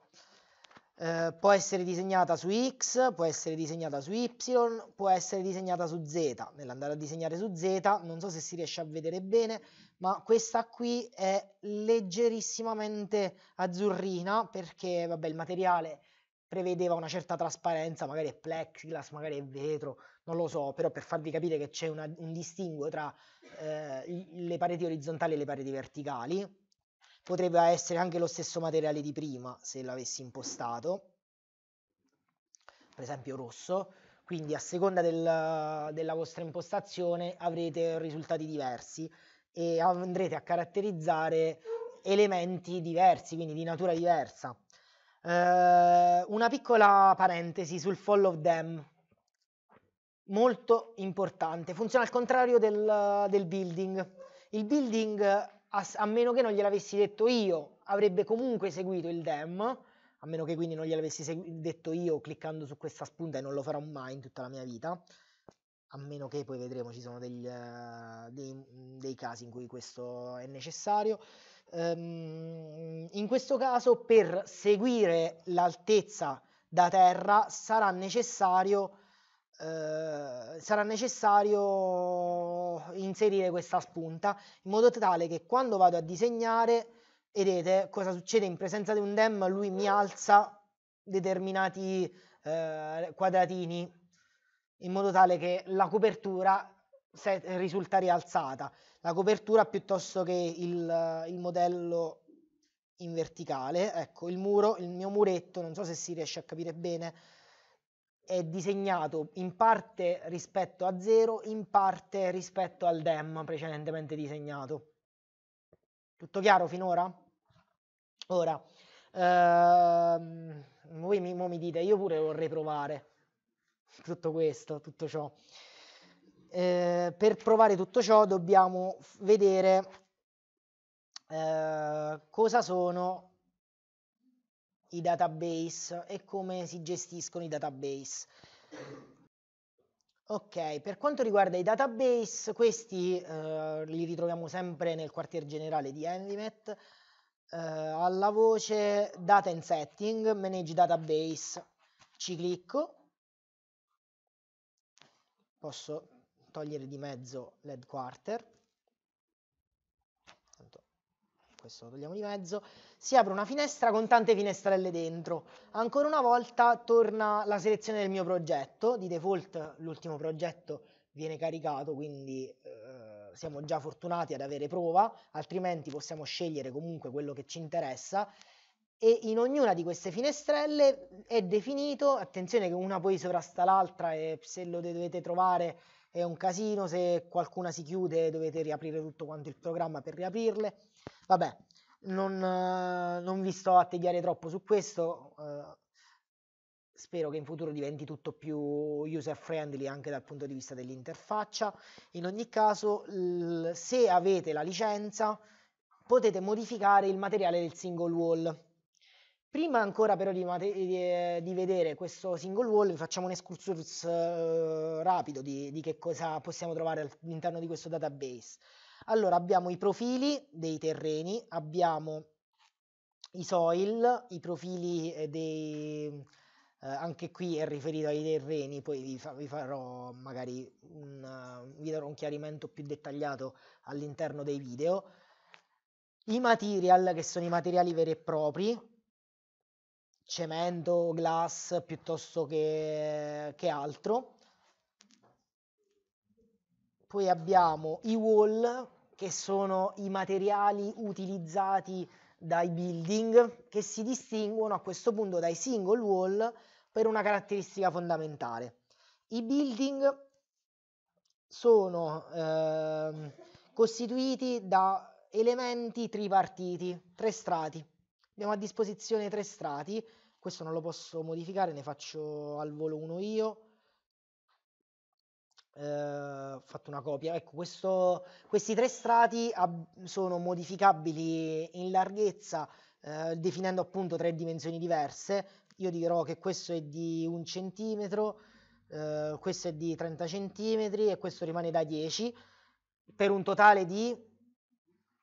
Eh, può essere disegnata su X, può essere disegnata su Y, può essere disegnata su Z. Nell'andare a disegnare su Z, non so se si riesce a vedere bene, ma questa qui è leggerissimamente azzurrina perché vabbè, il materiale prevedeva una certa trasparenza, magari è plexiglass, magari è vetro, non lo so, però per farvi capire che c'è una, un distinguo tra eh, le pareti orizzontali e le pareti verticali, potrebbe essere anche lo stesso materiale di prima se l'avessi impostato, per esempio rosso, quindi a seconda del, della vostra impostazione avrete risultati diversi e andrete a caratterizzare elementi diversi, quindi di natura diversa. Eh, una piccola parentesi sul follow them, molto importante, funziona al contrario del, del building. Il building, a, a meno che non gliel'avessi detto io, avrebbe comunque seguito il them, a meno che quindi non gliel'avessi detto io cliccando su questa spunta e non lo farò mai in tutta la mia vita a meno che poi vedremo ci sono degli, uh, dei, dei, casi in cui questo è necessario. Um, in questo caso per seguire l'altezza da terra sarà necessario, uh, sarà necessario inserire questa spunta in modo tale che quando vado a disegnare vedete cosa succede in presenza di un dem lui mi alza determinati uh, quadratini in modo tale che la copertura risulta rialzata, la copertura piuttosto che il, il modello in verticale, ecco il muro, il mio muretto, non so se si riesce a capire bene, è disegnato in parte rispetto a zero, in parte rispetto al DEM precedentemente disegnato. Tutto chiaro finora? Ora, ehm, voi mi, mi dite, io pure vorrei provare tutto questo, tutto ciò. Eh, per provare tutto ciò dobbiamo vedere eh, cosa sono i database e come si gestiscono i database. Ok, per quanto riguarda i database, questi eh, li ritroviamo sempre nel quartier generale di Envimet, eh, alla voce Data and Setting, Manage Database, ci clicco posso togliere di mezzo l'head quarter, Tanto questo lo togliamo di mezzo, si apre una finestra con tante finestrelle dentro. Ancora una volta torna la selezione del mio progetto, di default l'ultimo progetto viene caricato, quindi eh, siamo già fortunati ad avere prova, altrimenti possiamo scegliere comunque quello che ci interessa e in ognuna di queste finestrelle è definito, attenzione che una poi sovrasta l'altra e se lo dovete trovare è un casino, se qualcuna si chiude dovete riaprire tutto quanto il programma per riaprirle, vabbè, non, non vi sto a tediare troppo su questo, eh, spero che in futuro diventi tutto più user friendly anche dal punto di vista dell'interfaccia, in ogni caso se avete la licenza potete modificare il materiale del single wall, Prima ancora però di, di, eh, di, vedere questo single wall facciamo un excursus uh, rapido di, di, che cosa possiamo trovare all'interno di questo database. Allora abbiamo i profili dei terreni, abbiamo i soil, i profili eh, dei... Eh, anche qui è riferito ai terreni, poi vi, fa, vi farò magari un, uh, vi darò un chiarimento più dettagliato all'interno dei video. I material che sono i materiali veri e propri, cemento, glass piuttosto che, che altro. Poi abbiamo i wall, che sono i materiali utilizzati dai building, che si distinguono a questo punto dai single wall per una caratteristica fondamentale. I building sono eh, costituiti da elementi tripartiti, tre strati. Abbiamo a disposizione tre strati, questo non lo posso modificare, ne faccio al volo uno io. Uh, ho fatto una copia. Ecco, questo, questi tre strati sono modificabili in larghezza uh, definendo appunto tre dimensioni diverse. Io dirò che questo è di un centimetro, uh, questo è di 30 centimetri e questo rimane da 10 per un totale di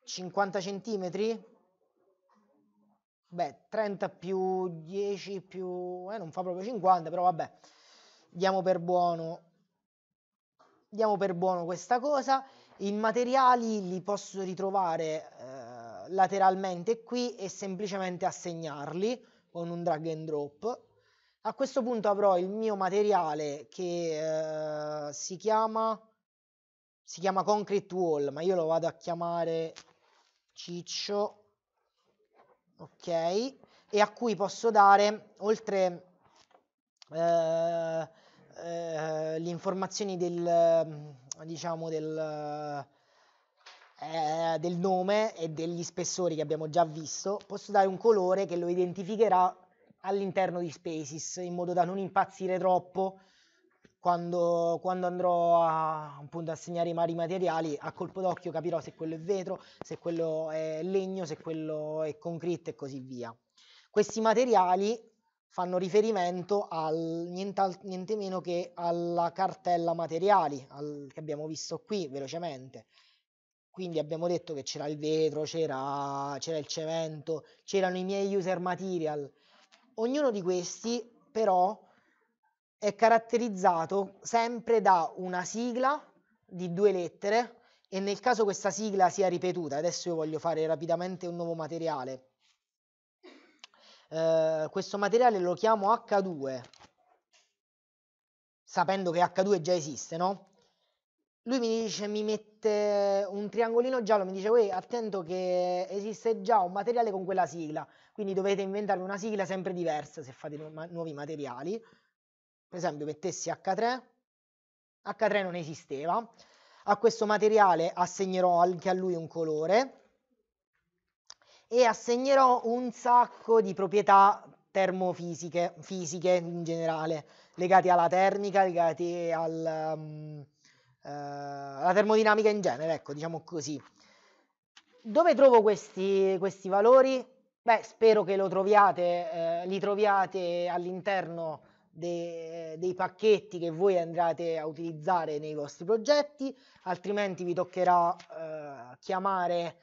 50 centimetri Beh, 30 più 10 più... Eh, non fa proprio 50, però vabbè. Diamo per buono. Diamo per buono questa cosa. I materiali li posso ritrovare eh, lateralmente qui e semplicemente assegnarli con un drag and drop. A questo punto avrò il mio materiale che eh, si chiama... Si chiama Concrete Wall, ma io lo vado a chiamare Ciccio ok? E a cui posso dare, oltre eh, eh, le informazioni del, diciamo del, eh, del nome e degli spessori che abbiamo già visto, posso dare un colore che lo identificherà all'interno di Spaces in modo da non impazzire troppo quando, quando andrò a, appunto, a segnare i vari materiali, a colpo d'occhio capirò se quello è vetro, se quello è legno, se quello è concreto e così via. Questi materiali fanno riferimento al, niente, niente meno che alla cartella materiali al, che abbiamo visto qui velocemente. Quindi abbiamo detto che c'era il vetro, c'era, c'era il cemento, c'erano i miei user material. Ognuno di questi però è caratterizzato sempre da una sigla di due lettere e nel caso questa sigla sia ripetuta, adesso io voglio fare rapidamente un nuovo materiale, eh, questo materiale lo chiamo H2, sapendo che H2 già esiste, no? Lui mi dice, mi mette un triangolino giallo, mi dice, uè, attento che esiste già un materiale con quella sigla, quindi dovete inventare una sigla sempre diversa se fate nu nuovi materiali per esempio mettessi H3, H3 non esisteva, a questo materiale assegnerò anche a lui un colore e assegnerò un sacco di proprietà termofisiche, fisiche in generale, legate alla termica, legate al, um, uh, alla termodinamica in genere, ecco, diciamo così. Dove trovo questi, questi valori? Beh, spero che troviate, eh, li troviate all'interno de, dei pacchetti che voi andrete a utilizzare nei vostri progetti, altrimenti vi toccherà eh, chiamare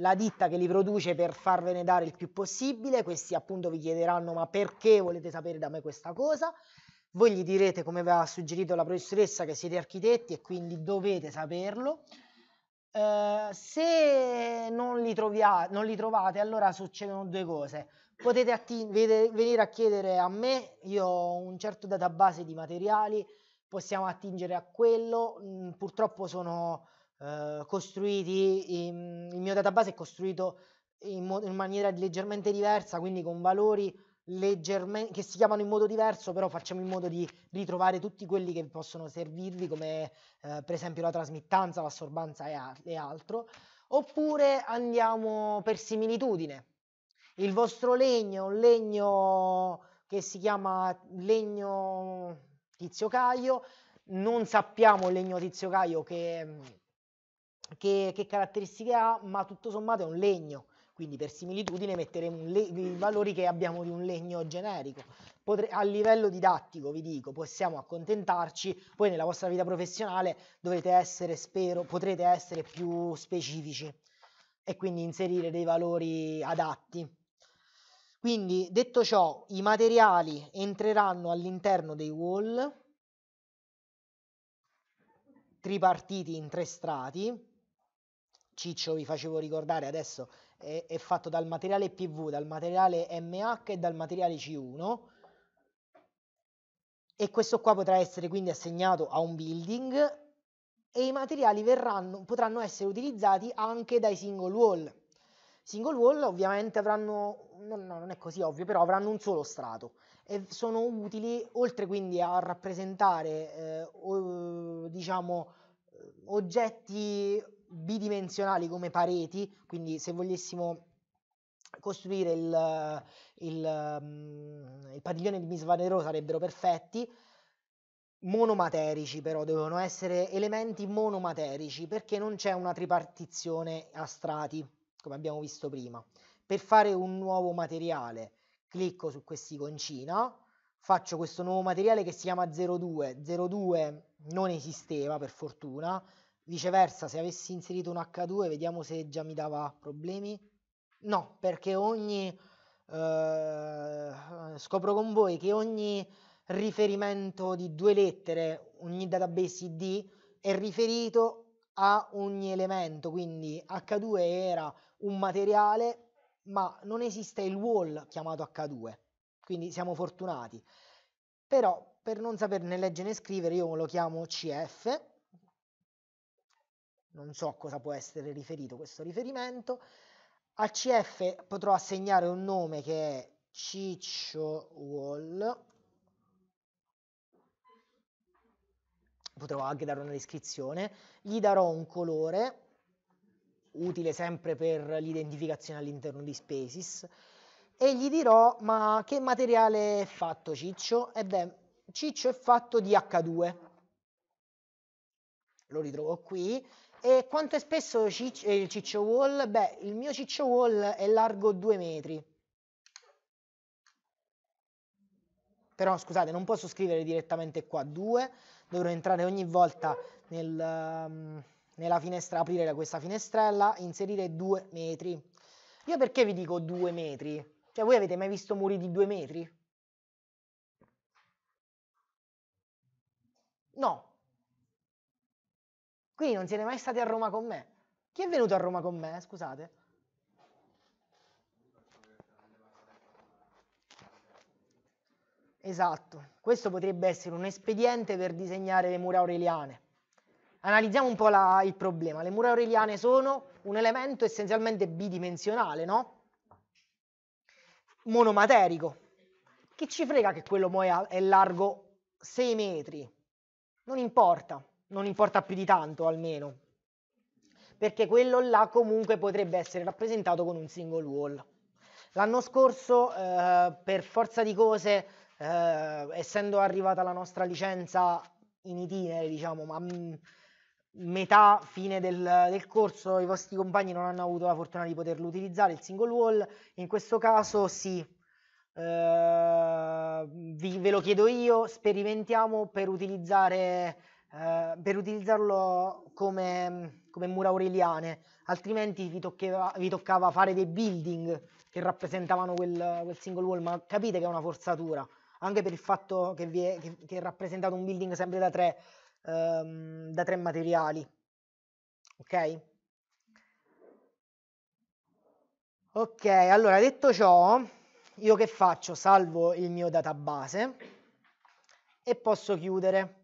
la ditta che li produce per farvene dare il più possibile, questi appunto vi chiederanno ma perché volete sapere da me questa cosa, voi gli direte come vi ha suggerito la professoressa che siete architetti e quindi dovete saperlo. Eh, se non li, trovia- non li trovate allora succedono due cose, potete atti- venire a chiedere a me, io ho un certo database di materiali, possiamo attingere a quello, mh, mm, purtroppo sono eh, costruiti, in, il mio database è costruito in, mo- in maniera leggermente diversa, quindi con valori leggermente che si chiamano in modo diverso, però facciamo in modo di ritrovare tutti quelli che possono servirvi, come eh, per esempio la trasmittanza, l'assorbanza e, a- e altro, oppure andiamo per similitudine il vostro legno è un legno che si chiama legno Tizio Caio, non sappiamo il legno Tizio Caio che, che, che caratteristiche ha, ma tutto sommato è un legno quindi per similitudine metteremo le- i valori che abbiamo di un legno generico. Potre- a livello didattico, vi dico, possiamo accontentarci, poi nella vostra vita professionale dovrete essere, spero, potrete essere più specifici e quindi inserire dei valori adatti. Quindi, detto ciò, i materiali entreranno all'interno dei wall tripartiti in tre strati. Ciccio vi facevo ricordare adesso è, è fatto dal materiale PV, dal materiale MH e dal materiale C1 e questo qua potrà essere quindi assegnato a un building e i materiali verranno, potranno essere utilizzati anche dai single wall. Single wall ovviamente avranno, no, no, non è così ovvio, però avranno un solo strato e sono utili oltre quindi a rappresentare eh, o, diciamo eh, oggetti bidimensionali come pareti, quindi se volessimo costruire il, il, mm, il padiglione di Miss Van Roo sarebbero perfetti, monomaterici però devono essere elementi monomaterici perché non c'è una tripartizione a strati come abbiamo visto prima. Per fare un nuovo materiale clicco su quest'iconcina, faccio questo nuovo materiale che si chiama 02, 02 non esisteva per fortuna, viceversa se avessi inserito un H2 vediamo se già mi dava problemi, no perché ogni, eh, scopro con voi che ogni riferimento di due lettere, ogni database ID è riferito a ogni elemento, quindi H2 era un materiale, ma non esiste il wall chiamato H2, quindi siamo fortunati. Però per non saperne leggere né scrivere io lo chiamo CF, non so a cosa può essere riferito questo riferimento, al CF potrò assegnare un nome che è Ciccio Wall, potrò anche dare una descrizione, gli darò un colore utile sempre per l'identificazione all'interno di Spaces, e gli dirò ma che materiale è fatto Ciccio? E beh, Ciccio è fatto di H2, lo ritrovo qui, e quanto è spesso Cic eh, il Ciccio Wall? Beh, il mio Ciccio Wall è largo 2 metri. Però scusate, non posso scrivere direttamente qua 2, dovrò entrare ogni volta nel... Um, nella finestra, aprire questa finestrella, inserire due metri. Io perché vi dico due metri? Cioè voi avete mai visto muri di due metri? No. Quindi non siete mai stati a Roma con me. Chi è venuto a Roma con me, scusate? Esatto, questo potrebbe essere un espediente per disegnare le mura aureliane analizziamo un po' la, il problema. Le mura aureliane sono un elemento essenzialmente bidimensionale, no? Monomaterico. Che ci frega che quello mo è, è largo 6 metri? Non importa, non importa più di tanto almeno, perché quello là comunque potrebbe essere rappresentato con un single wall. L'anno scorso, eh, per forza di cose, eh, essendo arrivata la nostra licenza in itinere, diciamo, ma mh, mm, metà fine del, del, corso i vostri compagni non hanno avuto la fortuna di poterlo utilizzare il single wall in questo caso sì eh, vi, ve lo chiedo io sperimentiamo per utilizzare eh, per utilizzarlo come, come, mura aureliane altrimenti vi, toccheva, vi, toccava fare dei building che rappresentavano quel, quel, single wall ma capite che è una forzatura anche per il fatto che, è, che, che è rappresentato un building sempre da tre um, da tre materiali. Ok? Ok, allora detto ciò, io che faccio? Salvo il mio database e posso chiudere.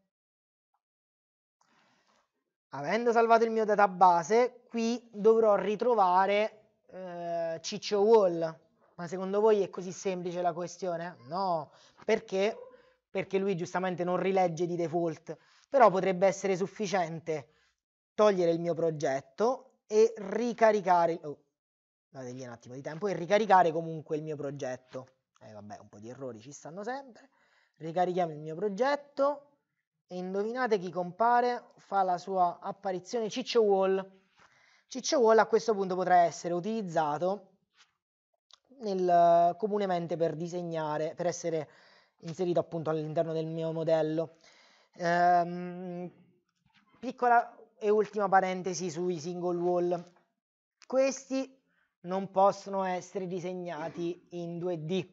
Avendo salvato il mio database, qui dovrò ritrovare eh, Ciccio Wall. Ma secondo voi è così semplice la questione? No, perché? Perché lui giustamente non rilegge di default però potrebbe essere sufficiente togliere il mio progetto e ricaricare, oh, dategli un attimo di tempo, e ricaricare comunque il mio progetto. Eh vabbè, un po' di errori ci stanno sempre. Ricarichiamo il mio progetto e indovinate chi compare, fa la sua apparizione Ciccio Wall. Ciccio Wall a questo punto potrà essere utilizzato nel, eh, comunemente per disegnare, per essere inserito appunto all'interno del mio modello. Ehm, piccola e ultima parentesi sui single wall. Questi non possono essere disegnati in 2D.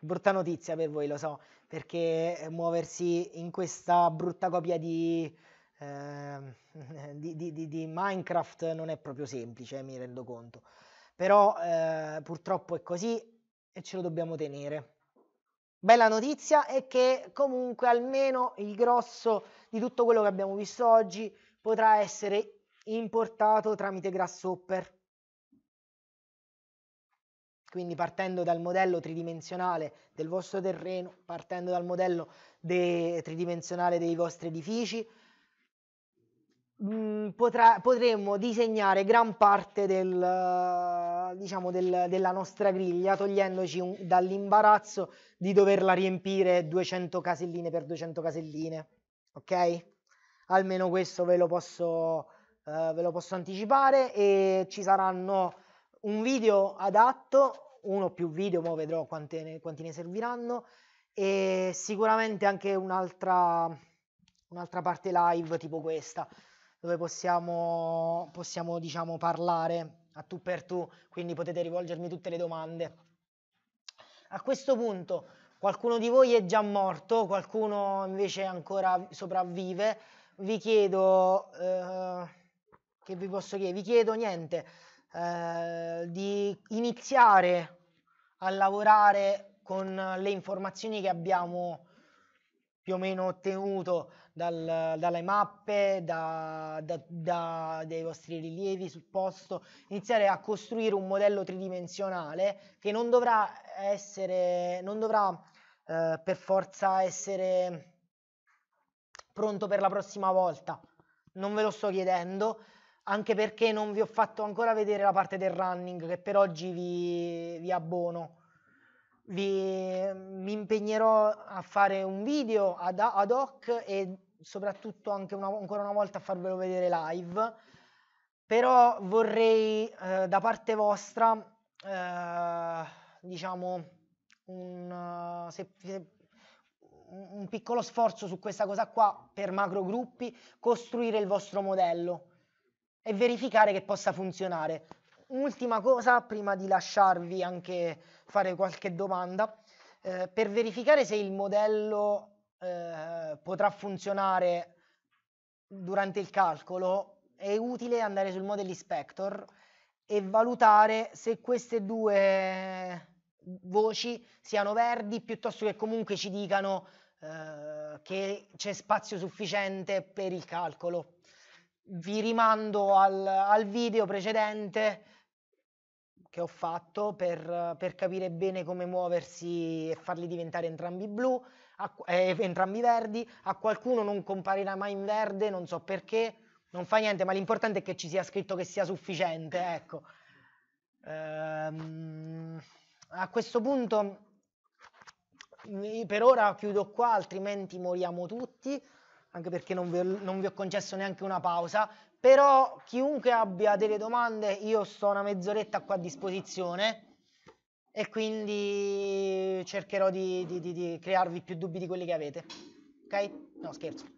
Brutta notizia per voi, lo so, perché eh, muoversi in questa brutta copia di, eh, di, di, di Minecraft non è proprio semplice, mi rendo conto. Però eh, purtroppo è così e ce lo dobbiamo tenere bella notizia è che comunque almeno il grosso di tutto quello che abbiamo visto oggi potrà essere importato tramite Grasshopper. Quindi partendo dal modello tridimensionale del vostro terreno, partendo dal modello de tridimensionale dei vostri edifici, Mm, potrà, potremmo disegnare gran parte del, eh, diciamo del, della nostra griglia togliendoci dall'imbarazzo di doverla riempire 200 caselline per 200 caselline, ok? Almeno questo ve lo posso, eh, ve lo posso anticipare e ci saranno un video adatto, uno o più video, ma vedrò quanti ne, quanti ne serviranno e sicuramente anche un'altra un'altra parte live tipo questa dove possiamo, possiamo diciamo, parlare a tu per tu, quindi potete rivolgermi tutte le domande. A questo punto qualcuno di voi è già morto, qualcuno invece ancora sopravvive, vi chiedo, eh, che vi posso chiedere? Vi chiedo niente, eh, di iniziare a lavorare con le informazioni che abbiamo più o meno ottenuto dal, dalle mappe, da, da, da, dai vostri rilievi sul posto, iniziare a costruire un modello tridimensionale che non dovrà essere, non dovrà eh, per forza essere pronto per la prossima volta. Non ve lo sto chiedendo, anche perché non vi ho fatto ancora vedere la parte del running che per oggi vi, vi abbono vi, mi impegnerò a fare un video ad, ad hoc e soprattutto anche una, ancora una volta a farvelo vedere live però vorrei eh, da parte vostra eh, diciamo un, eh, se, se, un, piccolo sforzo su questa cosa qua per macro gruppi costruire il vostro modello e verificare che possa funzionare Ultima cosa, prima di lasciarvi anche fare qualche domanda, eh, per verificare se il modello eh, potrà funzionare durante il calcolo, è utile andare sul Model Inspector e valutare se queste due voci siano verdi piuttosto che comunque ci dicano eh, che c'è spazio sufficiente per il calcolo. Vi rimando al, al video precedente che ho fatto per, per, capire bene come muoversi e farli diventare entrambi blu, a, eh, entrambi verdi. A qualcuno non comparirà mai in verde, non so perché, non fa niente, ma l'importante è che ci sia scritto che sia sufficiente, ecco. Ehm, a questo punto per ora chiudo qua, altrimenti moriamo tutti, anche perché non vi ho, non vi ho concesso neanche una pausa però chiunque abbia delle domande io sto una mezz'oretta qua a disposizione e quindi cercherò di, di, di, di crearvi più dubbi di quelli che avete. Ok? No, scherzo.